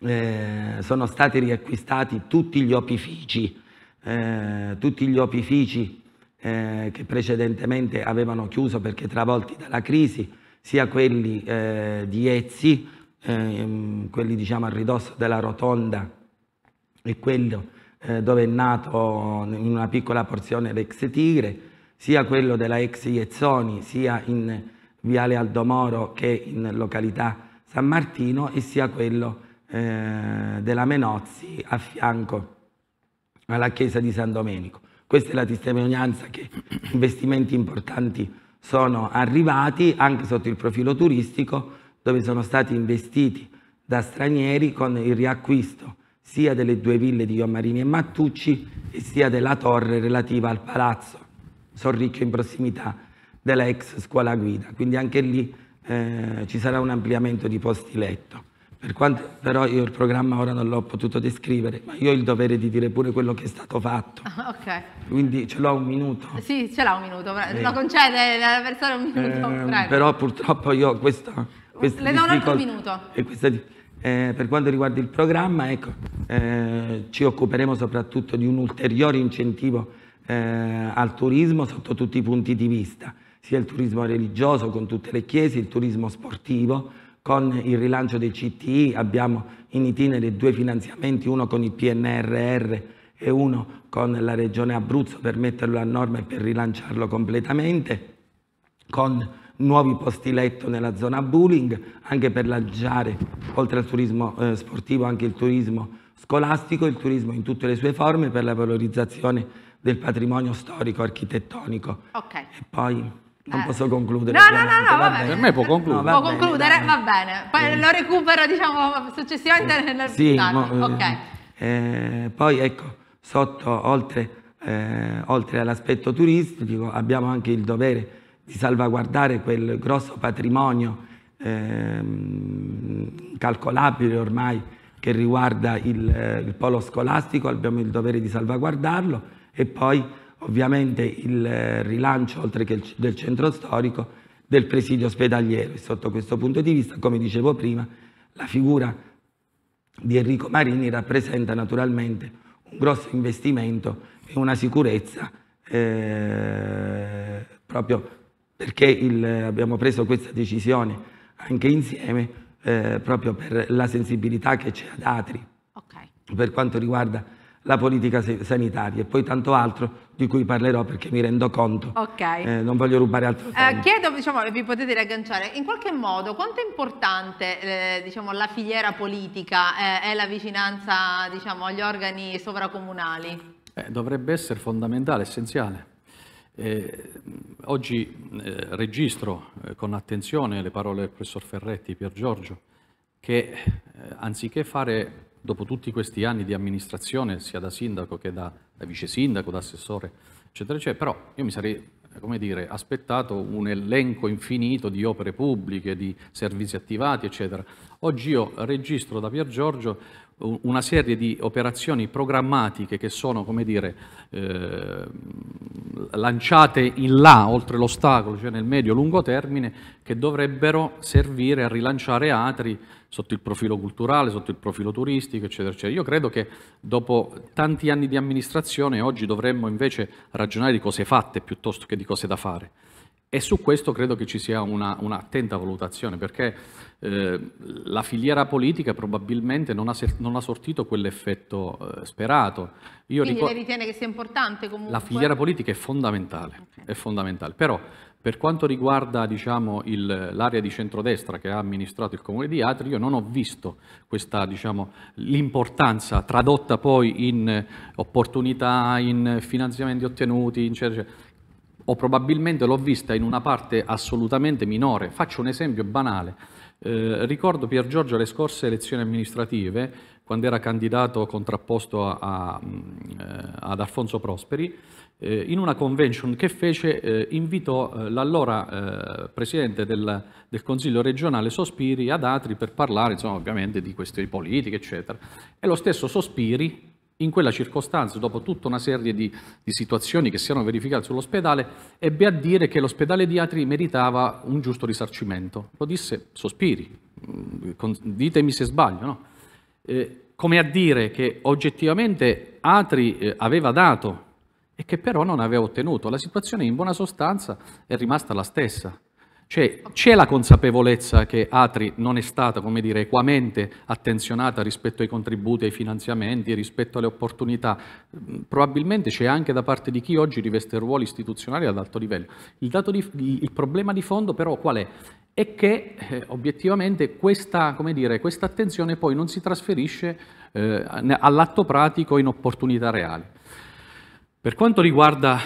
eh, sono stati riacquistati tutti gli opifici, eh, tutti gli opifici eh, che precedentemente avevano chiuso perché travolti dalla crisi, sia quelli eh, di Ezzi, ehm, quelli diciamo a ridosso della rotonda e quello dove è nato in una piccola porzione l'ex Tigre, sia quello della ex Iezzoni, sia in Viale Aldomoro che in località San Martino e sia quello eh, della Menozzi a fianco alla chiesa di San Domenico. Questa è la testimonianza che investimenti importanti sono arrivati anche sotto il profilo turistico dove sono stati investiti da stranieri con il riacquisto sia delle due ville di Iomarini e Mattucci e sia della torre relativa al palazzo Sorricchio in prossimità della ex scuola guida, quindi anche lì eh, ci sarà un ampliamento di posti letto. Per quanto però io il programma ora non l'ho potuto descrivere, ma io ho il dovere di dire pure quello che è stato fatto. Ah, Quindi ce l'ho un minuto. Sì, ce l'ha un minuto, eh. lo concede alla persona un minuto. Eh, però purtroppo io questo... questo Le do un altro minuto. Questa, eh, per quanto riguarda il programma, ecco, eh, ci occuperemo soprattutto di un ulteriore incentivo eh, al turismo sotto tutti i punti di vista, sia il turismo religioso con tutte le chiese, il turismo sportivo, con il rilancio dei CTI abbiamo in itinere due finanziamenti, uno con il PNRR e uno con la Regione Abruzzo per metterlo a norma e per rilanciarlo completamente, con nuovi posti letto nella zona bullying, anche per lanciare, oltre al turismo eh, sportivo, anche il turismo scolastico, il turismo in tutte le sue forme per la valorizzazione del patrimonio storico architettonico. Ok. E poi... Non eh. posso concludere. No, no, no, no, va, bene. Per me può concludere. No, può bene, concludere, va bene. Poi sì. Eh. lo recupero, diciamo, successivamente eh, nel sì, mo, eh, okay. eh, poi ecco, sotto, oltre, eh, oltre all'aspetto turistico, abbiamo anche il dovere di salvaguardare quel grosso patrimonio ehm, calcolabile ormai che riguarda il, eh, il polo scolastico, abbiamo il dovere di salvaguardarlo e poi ovviamente il eh, rilancio, oltre che del centro storico, del presidio ospedaliero e sotto questo punto di vista, come dicevo prima, la figura di Enrico Marini rappresenta naturalmente un grosso investimento e una sicurezza eh, proprio perché il, abbiamo preso questa decisione anche insieme eh, proprio per la sensibilità che c'è ad Atri okay. per quanto riguarda la politica sanitaria e poi tanto altro di cui parlerò perché mi rendo conto. Okay. Eh, non voglio rubare altro eh, tempo. Eh, chiedo, diciamo, vi potete riagganciare, in qualche modo quanto è importante eh, diciamo, la filiera politica eh, e la vicinanza diciamo, agli organi sovracomunali? Eh, dovrebbe essere fondamentale, essenziale. oggi registro con attenzione le parole del professor Ferretti, Pier Giorgio, che anziché fare dopo tutti questi anni di amministrazione, sia da sindaco che da, da vice sindaco, da assessore, eccetera, eccetera, però io mi sarei come dire, aspettato un elenco infinito di opere pubbliche, di servizi attivati, eccetera. Oggi io registro da Pier Giorgio una serie di operazioni programmatiche che sono, come dire, eh, lanciate in là, oltre l'ostacolo, cioè nel medio-lungo termine, che dovrebbero servire a rilanciare Atri sotto il profilo culturale, sotto il profilo turistico, eccetera, eccetera. Io credo che dopo tanti anni di amministrazione oggi dovremmo invece ragionare di cose fatte piuttosto che di cose da fare. E su questo credo che ci sia un'attenta valutazione, perché eh, la filiera politica probabilmente non ha, non ha sortito quell'effetto eh, sperato. Io Quindi lei ritiene che sia importante comunque? La filiera politica è fondamentale, okay. è fondamentale. però per quanto riguarda diciamo, l'area di centrodestra che ha amministrato il comune di Atri, io non ho visto diciamo, l'importanza diciamo, tradotta poi in opportunità, in finanziamenti ottenuti, eccetera, certezza cioè, cioè, o probabilmente l'ho vista in una parte assolutamente minore. Faccio un esempio banale. Eh, ricordo Pier Giorgio alle scorse elezioni amministrative, quando era candidato contrapposto a, a, eh, ad Alfonso Prosperi, eh, in una convention che fece eh, invitò eh, l'allora eh, presidente del, del, Consiglio regionale Sospiri ad Atri per parlare insomma, ovviamente di questioni politiche, eccetera. E lo stesso Sospiri in quella circostanza, dopo tutta una serie di, di situazioni che si erano verificate sull'ospedale, ebbe a dire che l'ospedale di Atri meritava un giusto risarcimento. Lo disse, sospiri, mm, ditemi se sbaglio, no? eh, come a dire che oggettivamente Atri eh, aveva dato e che però non aveva ottenuto. La situazione in buona sostanza è rimasta la stessa. Cioè, c'è la consapevolezza che Atri non è stata, come dire, equamente attenzionata rispetto ai contributi, ai finanziamenti, rispetto alle opportunità. Mm, probabilmente c'è anche da parte di chi oggi riveste ruoli istituzionali ad alto livello. Il, di, il problema di fondo però qual è? È che eh, obiettivamente questa, dire, questa, attenzione poi non si trasferisce eh, all'atto pratico in opportunità reali. Per quanto riguarda,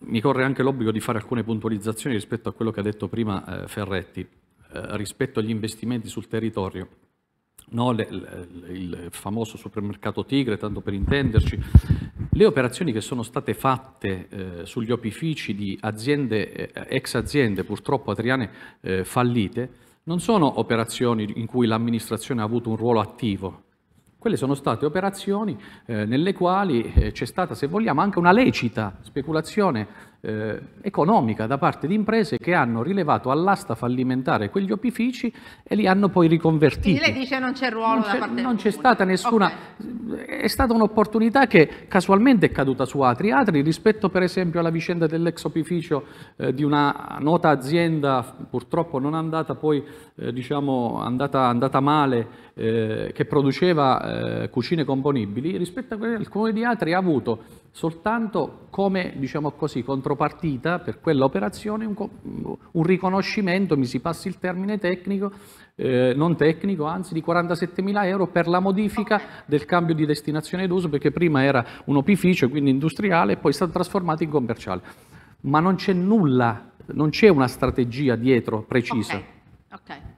mi corre anche l'obbligo di fare alcune puntualizzazioni rispetto a quello che ha detto prima eh, Ferretti, eh, rispetto agli investimenti sul territorio. No, le, le, il famoso supermercato Tigre, tanto per intenderci, le operazioni che sono state fatte eh, sugli opifici di aziende, eh, ex aziende purtroppo atriane eh, fallite, non sono operazioni in cui l'amministrazione ha avuto un ruolo attivo, quelle sono state operazioni eh, nelle quali eh, c'è stata, se vogliamo, anche una lecita speculazione eh, economica da parte di imprese che hanno rilevato all'asta fallimentare quegli opifici e li hanno poi riconvertiti. Quindi lei dice non c'è ruolo non da parte Non c'è stata nessuna... Okay. È stata un'opportunità che casualmente è caduta su altri. Atri rispetto per esempio alla vicenda dell'ex opificio eh, di una nota azienda purtroppo non andata poi, eh, diciamo, andata, andata male eh, che produceva eh, cucine componibili, rispetto a quelle del Comune di Atri ha avuto soltanto come, diciamo così, contropartita per quell'operazione un, un, riconoscimento, mi si passi il termine tecnico, eh, non tecnico, anzi di 47 mila euro per la modifica del cambio di destinazione d'uso, perché prima era un opificio, quindi industriale, e poi è stato trasformato in commerciale. Ma non c'è nulla, non c'è una strategia dietro precisa. Okay. Okay.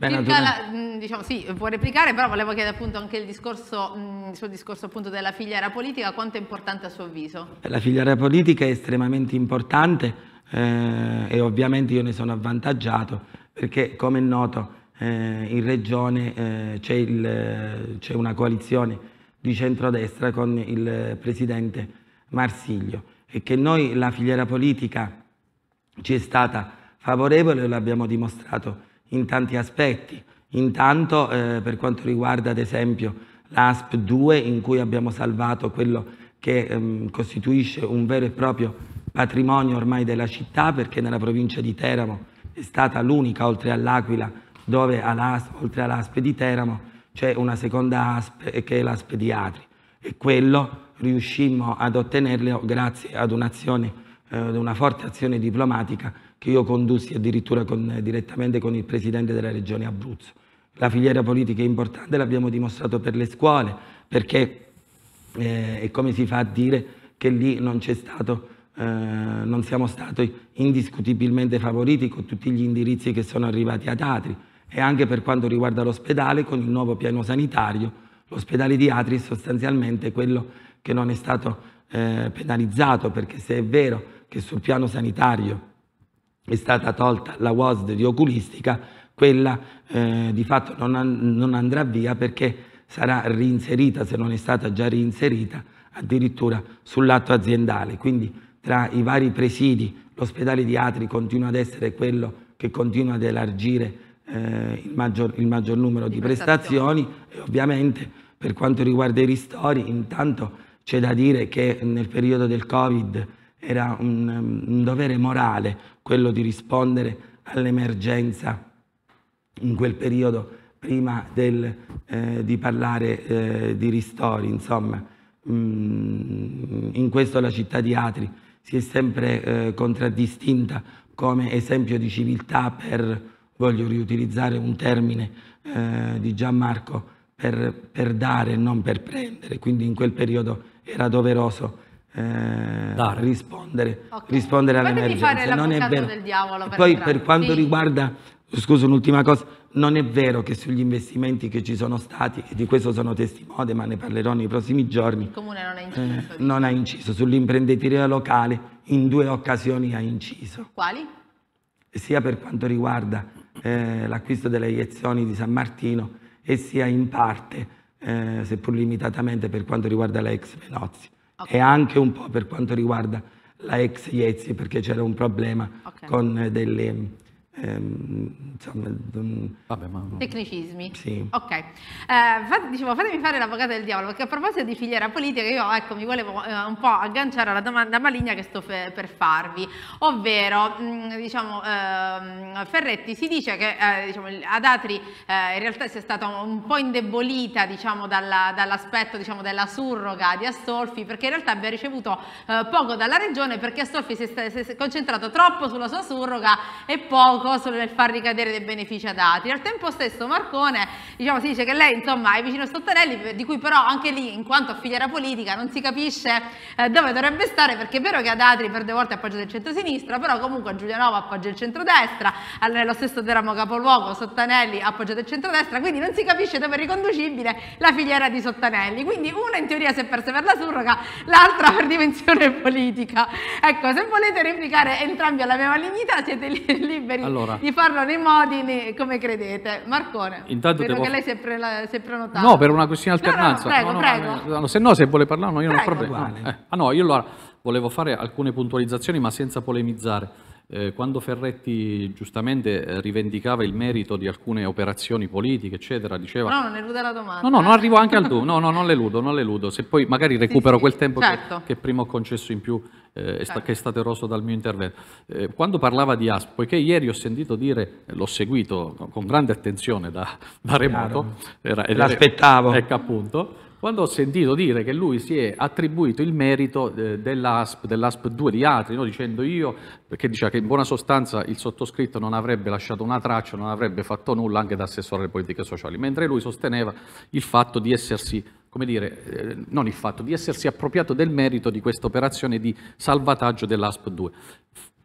La, mm, diciamo, sì, può replicare, però volevo chiedere appunto anche il discorso, mh, mm, sul discorso appunto della filiera politica, quanto è importante a suo avviso? La filiera politica è estremamente importante eh, e ovviamente io ne sono avvantaggiato perché come è noto eh, in regione eh, c'è, una coalizione di centrodestra con il presidente Marsiglio e che noi la filiera politica ci è stata favorevole, l'abbiamo dimostrato in tanti aspetti. Intanto eh, per quanto riguarda ad esempio l'ASP 2 in cui abbiamo salvato quello che ehm, costituisce un vero e proprio patrimonio ormai della città perché nella provincia di Teramo è stata l'unica oltre all'Aquila dove all'ASP, oltre all'ASP di Teramo c'è una seconda ASP eh, che è l'ASP di Atri e quello riuscimmo ad ottenerlo grazie ad un'azione, eh, ad una forte azione diplomatica che io condussi addirittura con, direttamente con il presidente della regione Abruzzo. La filiera politica è importante, l'abbiamo dimostrato per le scuole, perché eh, è come si fa a dire che lì non c'è stato eh, non siamo stati indiscutibilmente favoriti con tutti gli indirizzi che sono arrivati ad Atri e anche per quanto riguarda l'ospedale con il nuovo piano sanitario l'ospedale di Atri è sostanzialmente quello che non è stato eh, penalizzato perché se è vero che sul piano sanitario è stata tolta la WASD di oculistica, quella eh, di fatto non, non andrà via perché sarà reinserita, se non è stata già reinserita, addirittura sull'atto aziendale. Quindi tra i vari presidi l'ospedale di Atri continua ad essere quello che continua ad elargire eh, il, maggior, il, maggior, numero di, di prestazioni. prestazioni. e ovviamente per quanto riguarda i ristori intanto c'è da dire che nel periodo del Covid era un, um, un dovere morale quello di rispondere all'emergenza in quel periodo prima del, eh, di parlare eh, di ristori. Insomma, mm, in questo la città di Atri si è sempre eh, contraddistinta come esempio di civiltà per, voglio riutilizzare un termine eh, di Gianmarco, per, per dare e non per prendere. Quindi in quel periodo era doveroso eh, rispondere, okay. rispondere all'emergenza. Non è vero. Per poi entrare. per quanto sì. riguarda, scusa un'ultima cosa, non è vero che sugli investimenti che ci sono stati, e di questo sono testimone, ma ne parlerò nei prossimi giorni, il comune non ha eh, inciso, eh, non ha inciso. sull'imprenditoria locale in due occasioni ha inciso. Quali? Sia per quanto riguarda eh, l'acquisto delle iezioni di San Martino e sia in parte, eh, seppur limitatamente, per quanto riguarda la ex Venozia okay. e anche un po' per quanto riguarda la ex Iezzi perché c'era un problema okay. con eh, delle Ehm, insomma, Vabbè, ma... Tecnicismi. Sì. Ok, eh, fate, dicevo, fatemi fare l'avvocato del diavolo, perché a proposito di filiera politica io ecco, mi volevo eh, un po' agganciare alla domanda maligna che sto fe- per farvi, ovvero mh, diciamo, eh, Ferretti si dice che eh, diciamo, Adatri eh, in realtà sia stata un po' indebolita diciamo, dalla, dall'aspetto diciamo, della surroga di Astolfi, perché in realtà abbia ricevuto eh, poco dalla regione perché Astolfi si è, si è concentrato troppo sulla sua surroga e poco costo nel far ricadere dei benefici ad altri. Al tempo stesso Marcone diciamo, si dice che lei insomma, è vicino a Sottanelli, di cui però anche lì, in quanto filiera politica, non si capisce eh, dove dovrebbe stare, perché è vero che ad altri per due volte appoggia il centro-sinistra, però comunque a Giulianova appoggia il centro-destra, nello stesso Teramo capoluogo Sottanelli appoggia il centro-destra, quindi non si capisce dove è riconducibile la filiera di Sottanelli. Quindi una in teoria si è persa per la surroga, l'altra per dimensione politica. Ecco, se volete replicare entrambi alla mia malignità siete liberi allora, allora, di farlo nei modi nei, come credete. Marcone, intanto devo... che lei si è, pre, si è prenotato. No, per una questione di alternanza. No, no, prego, no, prego. se no, se vuole parlare, no, io prego. non ho problemi. Eh, ah no, io allora volevo fare alcune puntualizzazioni, ma senza polemizzare. Eh, quando Ferretti giustamente eh, rivendicava il merito di alcune operazioni politiche, eccetera, diceva... No, non elude la domanda. No, no, eh. non arrivo anche al dubbio, no, no, non l'eludo, non l'eludo, se poi magari recupero sì, sì, quel tempo certo. che, che prima ho concesso in più eh, certo. che è stato eroso dal mio intervento. Eh, quando parlava di ASP, poiché ieri ho sentito dire, eh, l'ho seguito con grande attenzione da, da remoto, era, era, l'aspettavo. Ecco appunto, quando ho sentito dire che lui si è attribuito il merito eh, dell'ASP, dell'ASP 2 di Atri, no? dicendo io, perché diceva che in buona sostanza il sottoscritto non avrebbe lasciato una traccia, non avrebbe fatto nulla anche da assessore alle politiche sociali, mentre lui sosteneva il fatto di essersi come dire, eh, non il fatto, di essersi appropriato del merito di questa operazione di salvataggio dell'ASP2.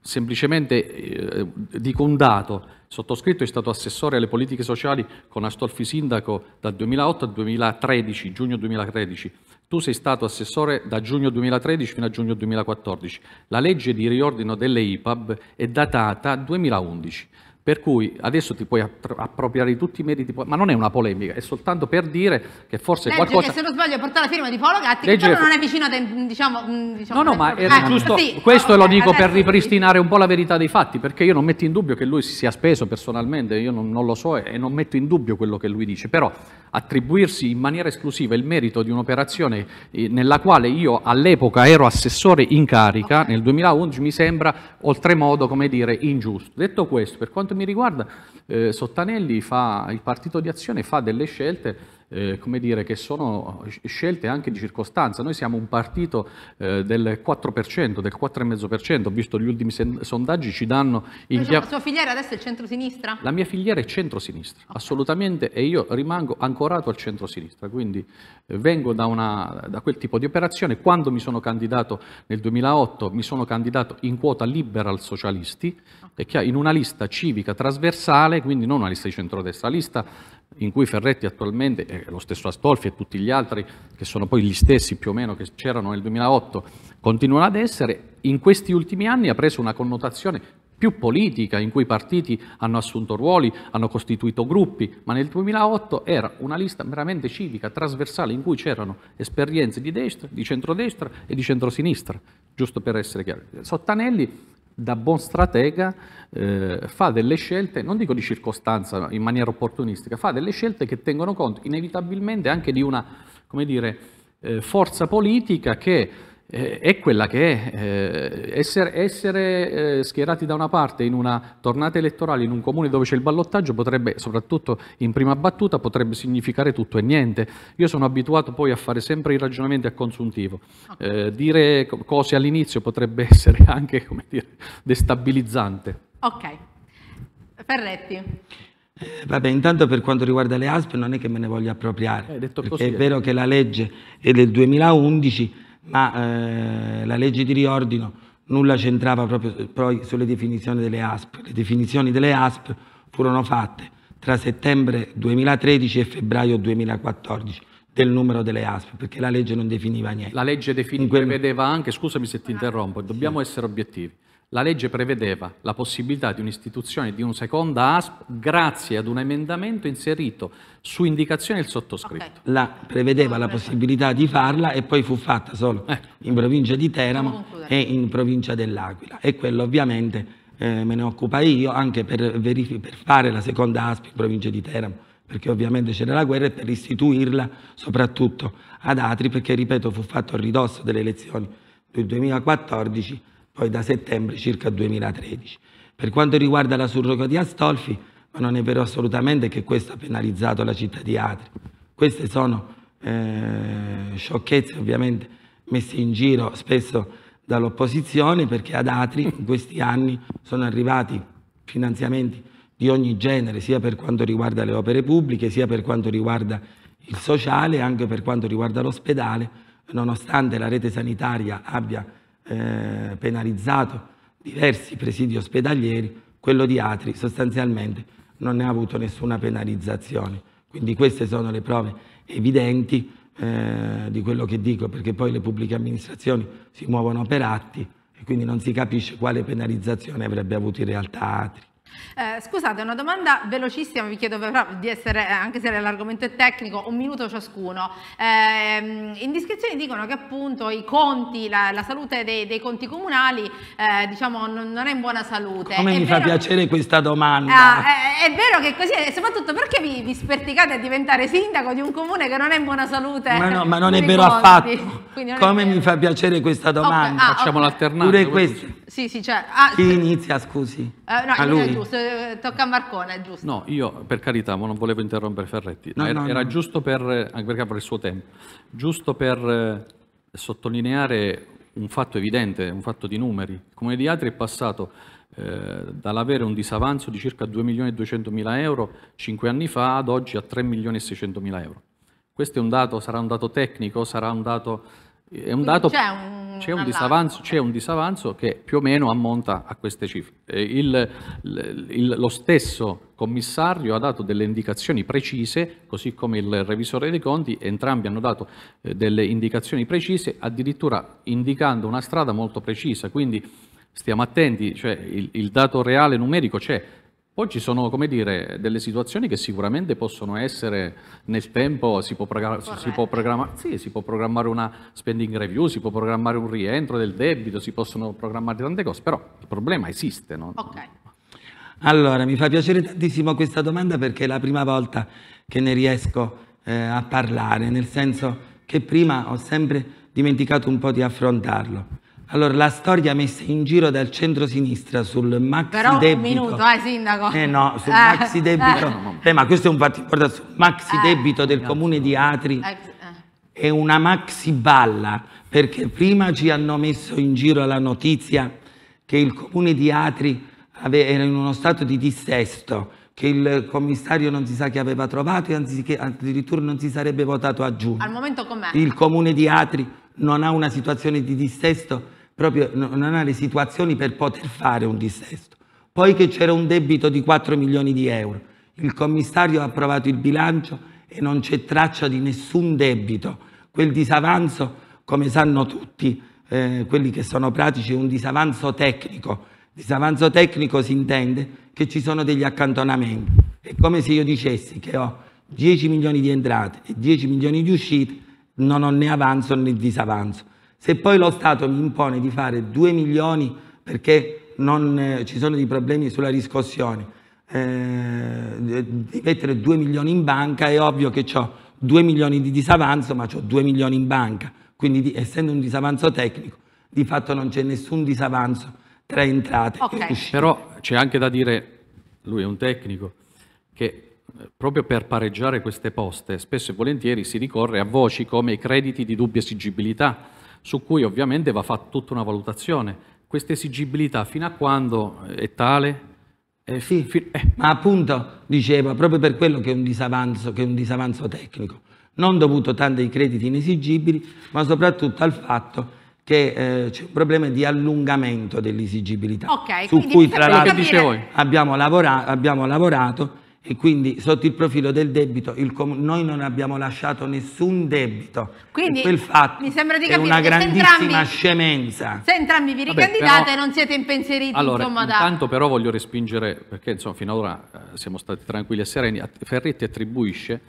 Semplicemente eh, dico un dato, sottoscritto è stato assessore alle politiche sociali con Astolfi Sindaco dal 2008 al 2013, giugno 2013. Tu sei stato assessore da giugno 2013 fino a giugno 2014. La legge di riordino delle IPAB è datata 2011. Per cui adesso ti puoi appropriare di tutti i meriti, ma non è una polemica, è soltanto per dire che forse Leggere, qualcosa... se non sbaglio, portare la firma di Paolo Gatti, Leggere... che non è vicino, te, diciamo, mm, diciamo... No, no, ma era giusto, sì, questo okay, lo dico per ripristinare un po' la verità dei fatti, perché io non metto in dubbio che lui si sia speso personalmente, io non, non lo so e non metto in dubbio quello che lui dice, però attribuirsi in maniera esclusiva il merito di un'operazione eh, nella quale io all'epoca ero assessore in carica, nel 2011 mi sembra oltremodo, come dire, ingiusto. Detto questo, per quanto mi riguarda, eh, Sottanelli fa, il partito di azione fa delle scelte eh, come dire, che sono scelte anche di circostanza. Noi siamo un partito eh, del 4%, del 4,5%, ho visto gli ultimi sondaggi, ci danno... In diciamo, La sua filiera adesso è centrosinistra? La mia filiera è centrosinistra, okay. assolutamente, e io rimango ancorato al centrosinistra, quindi eh, vengo da, una, da quel tipo di operazione. Quando mi sono candidato nel 2008 mi sono candidato in quota liberal socialisti, in una lista civica trasversale, quindi non una lista di centrodestra, lista in cui Ferretti attualmente, e lo stesso Astolfi e tutti gli altri, che sono poi gli stessi più o meno che c'erano nel 2008, continuano ad essere, in questi ultimi anni ha preso una connotazione più politica, in cui i partiti hanno assunto ruoli, hanno costituito gruppi, ma nel 2008 era una lista veramente civica, trasversale, in cui c'erano esperienze di destra, di centrodestra e di centrosinistra, giusto per essere chiari. Sottanelli da buon stratega eh, fa delle scelte, non dico di circostanza, in maniera opportunistica, fa delle scelte che tengono conto inevitabilmente anche di una, come dire, eh, forza politica che eh, è quella che è. Eh, essere, essere eh, schierati da una parte in una tornata elettorale in un comune dove c'è il ballottaggio potrebbe, soprattutto in prima battuta, potrebbe significare tutto e niente. Io sono abituato poi a fare sempre i ragionamenti a consuntivo. Ah. Eh, dire cose all'inizio potrebbe essere anche, come dire, destabilizzante. Ok. Ferretti. Eh, vabbè, intanto per quanto riguarda le ASP non è che me ne voglio appropriare, eh, è eh. vero che la legge è del 2011 ma eh, la legge di riordino nulla c'entrava proprio sulle definizioni delle ASP. Le definizioni delle ASP furono fatte tra settembre 2013 e febbraio 2014 del numero delle ASP, perché la legge non definiva niente. La legge defin- quel... prevedeva anche, scusami se ti interrompo, dobbiamo sì. essere obiettivi, la legge prevedeva la possibilità di un'istituzione di un seconda ASP grazie ad un emendamento inserito su indicazione del sottoscritto. Okay. La, prevedeva la possibilità di farla e poi fu fatta solo eh. in provincia di Teramo e in provincia dell'Aquila e quello ovviamente eh, me ne occupai io anche per, per fare la seconda ASP in provincia di Teramo perché ovviamente c'era la guerra e per istituirla soprattutto ad Atri perché ripeto fu fatto a ridosso delle elezioni del 2014 poi da settembre circa 2013. Per quanto riguarda la surroga di Astolfi, ma non è vero assolutamente che questo ha penalizzato la città di Atri. Queste sono eh, sciocchezze ovviamente messe in giro spesso dall'opposizione perché ad Atri in questi anni sono arrivati finanziamenti di ogni genere, sia per quanto riguarda le opere pubbliche, sia per quanto riguarda il sociale, anche per quanto riguarda l'ospedale, nonostante la rete sanitaria abbia eh, penalizzato diversi presidi ospedalieri, quello di Atri sostanzialmente non ne ha avuto nessuna penalizzazione. Quindi queste sono le prove evidenti eh, di quello che dico, perché poi le pubbliche amministrazioni si muovono per atti e quindi non si capisce quale penalizzazione avrebbe avuto in realtà Atri. Eh, scusate, una domanda velocissima, vi chiedo però di essere, eh, anche se l'argomento è tecnico, un minuto ciascuno. Eh, indiscrezioni dicono che appunto i conti, la, la salute dei, dei, conti comunali, eh, diciamo, non, non, è in buona salute. Come è mi vero... fa piacere questa domanda? Ah, è, è, vero che così è, eh, soprattutto perché vi, vi, sperticate a diventare sindaco di un comune che non è in buona salute? Ma, no, ma non è vero conti. affatto. Come vero. mi fa piacere questa domanda? Okay. Ah, Facciamo okay. l'alternanza. Pure questo. Sì, sì, cioè, ah, Chi inizia, scusi? Uh, no, a lui giusto, eh, tocca a Marcone, è giusto. No, io per carità, ma non volevo interrompere Ferretti, no, era, no, era no. giusto per, anche perché per il suo tempo, giusto per eh, sottolineare un fatto evidente, un fatto di numeri. Il Comune di Atri è passato eh, dall'avere un disavanzo di circa 2 milioni e 200 mila euro 5 anni fa ad oggi a 3 milioni e 600 mila euro. Questo un dato, sarà un dato tecnico, sarà un dato è un dato, c'è un, c'è, un disavanzo, c'è un, disavanzo, che più o meno ammonta a queste cifre. Eh, il, il, lo stesso commissario ha dato delle indicazioni precise, così come il revisore dei conti, entrambi hanno dato eh, delle indicazioni precise, addirittura indicando una strada molto precisa. Quindi stiamo attenti, cioè il, il dato reale numerico c'è, poi ci sono, come dire, delle situazioni che sicuramente possono essere nel tempo, si può, si può, programma sì, si può programmare una spending review, si può programmare un rientro del debito, si possono programmare tante cose, però il problema esiste. No? Okay. Allora, mi fa piacere tantissimo questa domanda perché è la prima volta che ne riesco eh, a parlare, nel senso che prima ho sempre dimenticato un po' di affrontarlo. Allora, la storia messa in giro dal centro-sinistra sul maxi Però debito. un minuto, eh, sindaco. Eh no, sul eh, maxi debito. Eh. eh. ma questo è un fatto importante. Sul maxi eh, debito del comune di Atri eh, eh. è una maxi balla, perché prima ci hanno messo in giro la notizia che il comune di Atri era in uno stato di dissesto, che il commissario non si sa che aveva trovato e anziché, addirittura non si sarebbe votato a giugno. Al momento com'è? Il comune di Atri non ha una situazione di dissesto proprio le situazioni per poter fare un dissesto. Poi che c'era un debito di 4 milioni di euro, il commissario ha approvato il bilancio e non c'è traccia di nessun debito. Quel disavanzo, come sanno tutti eh, quelli che sono pratici, è un disavanzo tecnico. Disavanzo tecnico si intende che ci sono degli accantonamenti. È come se io dicessi che ho 10 milioni di entrate e 10 milioni di uscite, non ho né avanzo né disavanzo se poi lo Stato mi impone di fare 2 milioni perché non, eh, ci sono dei problemi sulla riscossione, eh, di mettere 2 milioni in banca, è ovvio che ho 2 milioni di disavanzo, ma ho 2 milioni in banca. Quindi di, essendo un disavanzo tecnico, di fatto non c'è nessun disavanzo tra entrate okay. e uscite. Però c'è anche da dire, lui è un tecnico, che eh, proprio per pareggiare queste poste spesso e volentieri si ricorre a voci come i crediti di dubbia esigibilità su cui ovviamente va fatta tutta una valutazione. Questa esigibilità fino a quando eh, è tale? È eh, sì, eh. ma appunto dicevo, proprio per quello che è un disavanzo, che è un disavanzo tecnico, non dovuto tanto ai crediti inesigibili, ma soprattutto al fatto che eh, c'è un problema di allungamento dell'esigibilità, okay, su cui tra l'altro abbiamo, lavora abbiamo lavorato e quindi sotto il profilo del debito com- noi non abbiamo lasciato nessun debito. Quindi quel fatto mi sembra di capire, è una grandissima entrambi, scemenza. Se entrambi vi ricandidate però, non siete impensieriti. Allora, insomma, da... intanto però voglio respingere, perché insomma, fino ad ora eh, siamo stati tranquilli e sereni, Ferretti attribuisce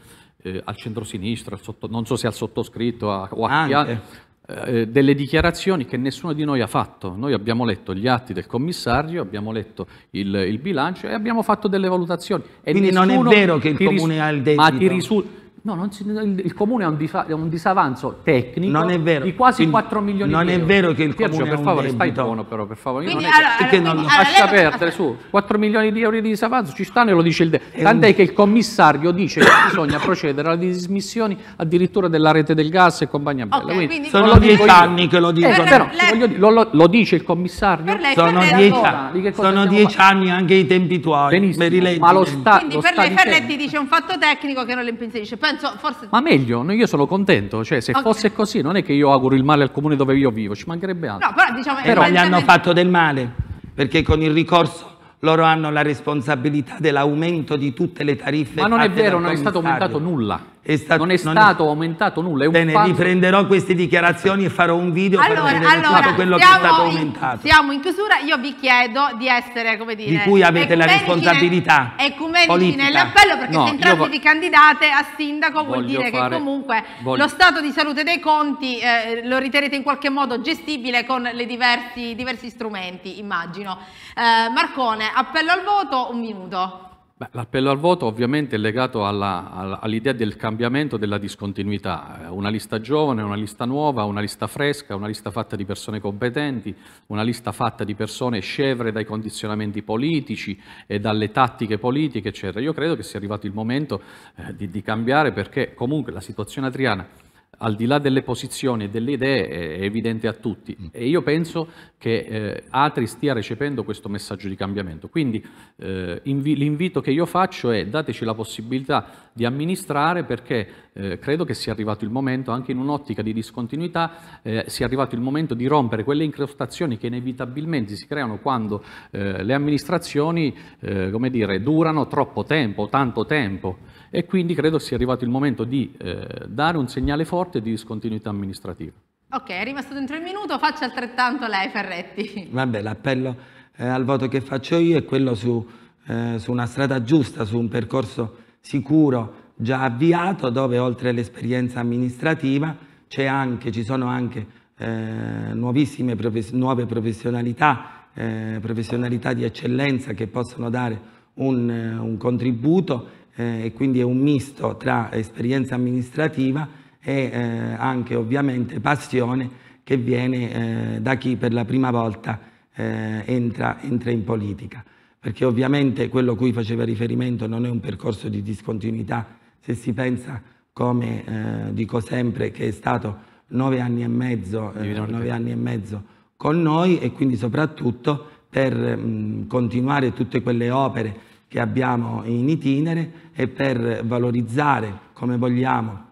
eh, al centrosinistra, al non so se al sottoscritto a, o a chi eh, delle dichiarazioni che nessuno di noi ha fatto. Noi abbiamo letto gli atti del commissario, abbiamo letto il, il bilancio e abbiamo fatto delle valutazioni. E Quindi non è vero che il comune ha il debito. Ma ti risulta No, si, il comune ha un, disa, un disavanzo tecnico di quasi quindi, 4 milioni di euro. Non è vero che il Piergio, comune per favore, stai buono però, per favore. Quindi, allora, perché allora, non lo lascia perdere, su. 4 milioni di euro di disavanzo ci stanno e lo dice il... De- Tant'è un... che il commissario dice che bisogna procedere alle dismissioni addirittura della rete del gas e compagnia bella. Okay, quindi, sono 10 anni che lo eh, dicono. Eh, però, lei... lo, lo, lo, dice il commissario? Lei, sono 10 anni anche i tempi tuoi. Benissimo, ma lo sta, quindi per lei Ferretti dice un fatto tecnico che non le impensierisce. Poi senso, forse... Ma meglio, io sono contento, cioè se okay. fosse così non è che io auguro il male al comune dove io vivo, ci mancherebbe altro. No, però diciamo... Però evidentemente... gli hanno fatto del male, perché con il ricorso loro hanno la responsabilità dell'aumento di tutte le tariffe. Ma non è vero, non è stato aumentato nulla. È stato, non è stato è... aumentato nulla. È Bene, fatto... riprenderò queste dichiarazioni e farò un video allora, per vedere allora, tutto quello che è stato in, aumentato. Siamo in chiusura, io vi chiedo di essere, come dire, di cui avete la responsabilità. Ecumenici politica. nell'appello, perché no, se entrate vo... vi candidate a sindaco vuol dire fare... che comunque voglio... lo stato di salute dei conti eh, lo riterete in qualche modo gestibile con i diversi, diversi, strumenti, immagino. Eh, Marcone, appello al voto, un minuto. L'appello al voto ovviamente è legato alla, all'idea del cambiamento, della discontinuità. Eh, una lista giovane, una lista nuova, una lista fresca, una lista fatta di persone competenti, una lista fatta di persone scevre dai condizionamenti politici e dalle tattiche politiche, eccetera. Io credo che sia arrivato il momento eh, di, di cambiare perché comunque la situazione adriana, Triana al di là delle posizioni e delle idee, è evidente a tutti. Mm. E io penso che eh, Atri stia recependo questo messaggio di cambiamento. Quindi eh, l'invito che io faccio è dateci la possibilità di amministrare perché eh, credo che sia arrivato il momento, anche in un'ottica di discontinuità, eh, sia arrivato il momento di rompere quelle incrostazioni che inevitabilmente si creano quando eh, le amministrazioni, eh, come dire, durano troppo tempo, tanto tempo e quindi credo sia arrivato il momento di eh, dare un segnale forte di discontinuità amministrativa. Ok, è rimasto dentro il minuto, faccia altrettanto lei Ferretti. Vabbè, l'appello eh, al voto che faccio io è quello su, eh, su una strada giusta, su un percorso sicuro già avviato dove oltre all'esperienza amministrativa anche, ci sono anche eh, nuovissime profes nuove professionalità, eh, professionalità di eccellenza che possono dare un, eh, un contributo eh, e quindi è un misto tra esperienza amministrativa e eh, anche ovviamente passione che viene eh, da chi per la prima volta eh, entra, entra, in politica. Perché ovviamente quello a cui faceva riferimento non è un percorso di discontinuità, se si pensa, come eh, dico sempre, che è stato nove anni e mezzo, eh, nove anni e mezzo con noi e quindi soprattutto per mh, mm, continuare tutte quelle opere che abbiamo in itinere e per valorizzare come vogliamo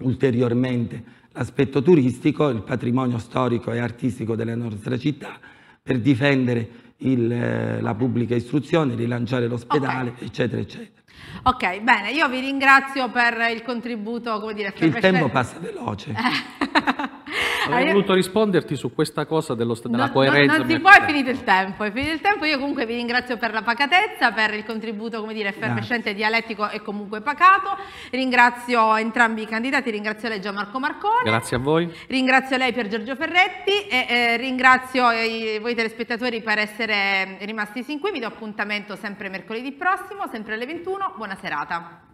ulteriormente l'aspetto turistico, il patrimonio storico e artistico della nostra città, per difendere il, eh, la pubblica istruzione, rilanciare l'ospedale, okay. eccetera, eccetera. Ok, bene, io vi ringrazio per il contributo, come dire... Il tempo passa veloce. Avrei voluto risponderti su questa cosa dello, della non, coerenza. Non, non si può, è finito il tempo, è finito il tempo. Io comunque vi ringrazio per la pacatezza, per il contributo, come dire, effervescente, dialettico e comunque pacato. Ringrazio entrambi i candidati, ringrazio lei Gianmarco Marconi. Grazie a voi. Ringrazio lei Pier Giorgio Ferretti e eh, ringrazio i, voi telespettatori per essere rimasti sin qui. Vi do appuntamento sempre mercoledì prossimo, sempre alle 21. Buona serata.